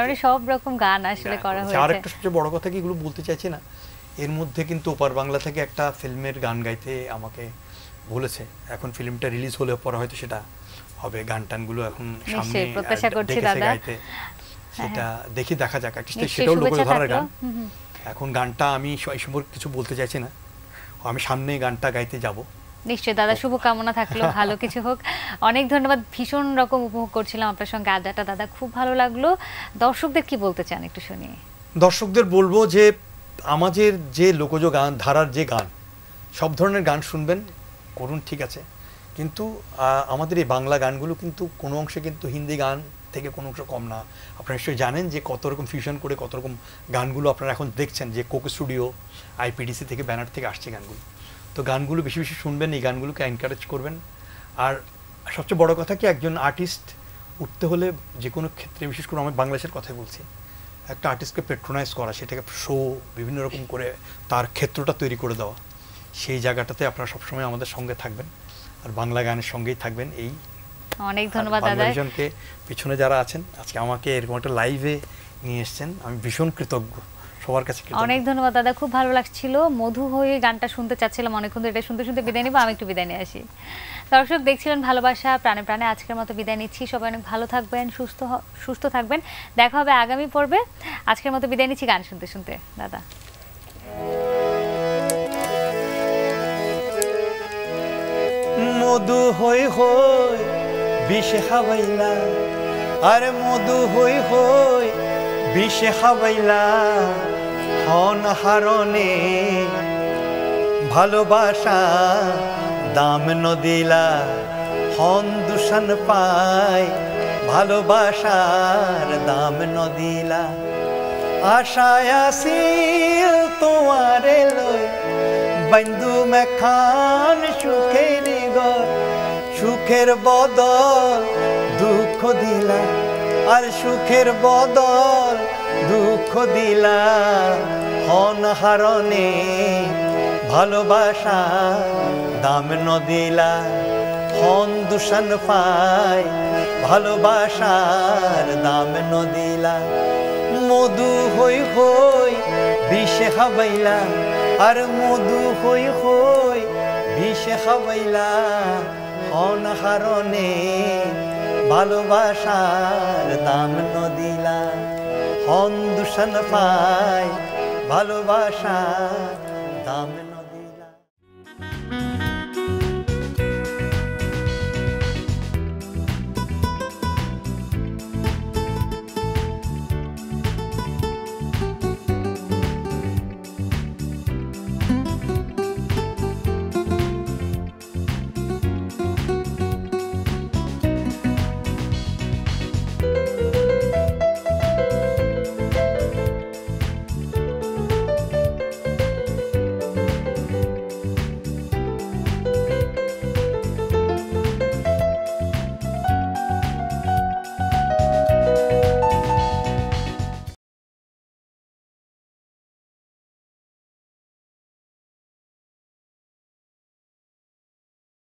এখন রিলিজ হলে পরে হয়তো সেটা হবে গান এখন সেটা হ্যাঁ, দেখি দেখা যাক এখন গানটা আমি এই সম্পর্কে কিছু বলতে চাইছি না আমি সামনে গানটা গাইতে যাব নিশ্চয়ই দাদা শুভকামনা থাকলো ভালো কিছু হোক অনেক ধন্যবাদ ভীষণ রকম উপভোগ করছিলাম আপনার সঙ্গে আড্ডাটা দাদা খুব ভালো লাগলো দর্শকদের কি বলতে চান একটু শুনি দর্শকদের বলবো যে আমাদের যে লোকজ গান ধারার যে গান সব ধরনের গান শুনবেন করুন ঠিক আছে কিন্তু আমাদের এই বাংলা গানগুলো কিন্তু কোনো অংশে কিন্তু হিন্দি গান থেকে কোনো অংশ কম না আপনারা নিশ্চয়ই জানেন যে কত রকম ফিউশন করে কত রকম গানগুলো আপনারা এখন দেখছেন যে কোক স্টুডিও আইপিডিসি থেকে ব্যানার থেকে আসছে গানগুলো তো গানগুলো বেশি বেশি শুনবেন এই গানগুলোকে এনকারেজ করবেন আর সবচেয়ে বড় কথা কি একজন আর্টিস্ট উঠতে হলে যে কোনো ক্ষেত্রে বিশেষ করে আমি বাংলাদেশের কথাই বলছি একটা আর্টিস্টকে পেট্রোনাইজ করা সেটাকে শো বিভিন্ন রকম করে তার ক্ষেত্রটা তৈরি করে দেওয়া সেই জায়গাটাতে আপনারা সবসময় আমাদের সঙ্গে থাকবেন আর বাংলা গানের সঙ্গেই থাকবেন এই অনেক ধন্যবাদ দাদা পিছনে যারা আছেন আজকে আমাকে এরকম একটা লাইভে নিয়ে এসছেন আমি ভীষণ কৃতজ্ঞ সবার কাছে অনেক ধন্যবাদ দাদা খুব ভালো লাগছিল মধু হয়ে গানটা শুনতে চাচ্ছিলাম অনেকক্ষণ এটা শুনতে শুনতে বিদায় নেবো আমি একটু বিদায় নিয়ে আসি দর্শক দেখছিলেন ভালোবাসা প্রাণে প্রাণে আজকের মতো বিদায় নিচ্ছি সবাই অনেক ভালো থাকবেন সুস্থ সুস্থ থাকবেন দেখা হবে আগামী পর্বে আজকের মতো বিদায় নিচ্ছি গান শুনতে শুনতে দাদা মধু হই হই বিষ খাবাইলা আর মধু হই হই বিষে হাবাইলা হন হারনে ভালোবাসা দাম নদিলা হন দূষণ পায় ভালোবাসার দাম নদিলা আশায় আসিল তোমার লই বন্ধু খান সুখের গর সুখের বদল দুঃখ দিলা আর সুখের বদল দুঃখ দিলা হারণে ভালোবাসা দাম ন দিলা হন দূষণ পায় ভালোবাসার দাম ন দিলা মধু হই হই বিষে হাবাইলা আর মধু হই হই বিষে হন হারণে ভালোবাসার দাম নদীলা হন দূষণ পায় ভালোবাসার দাম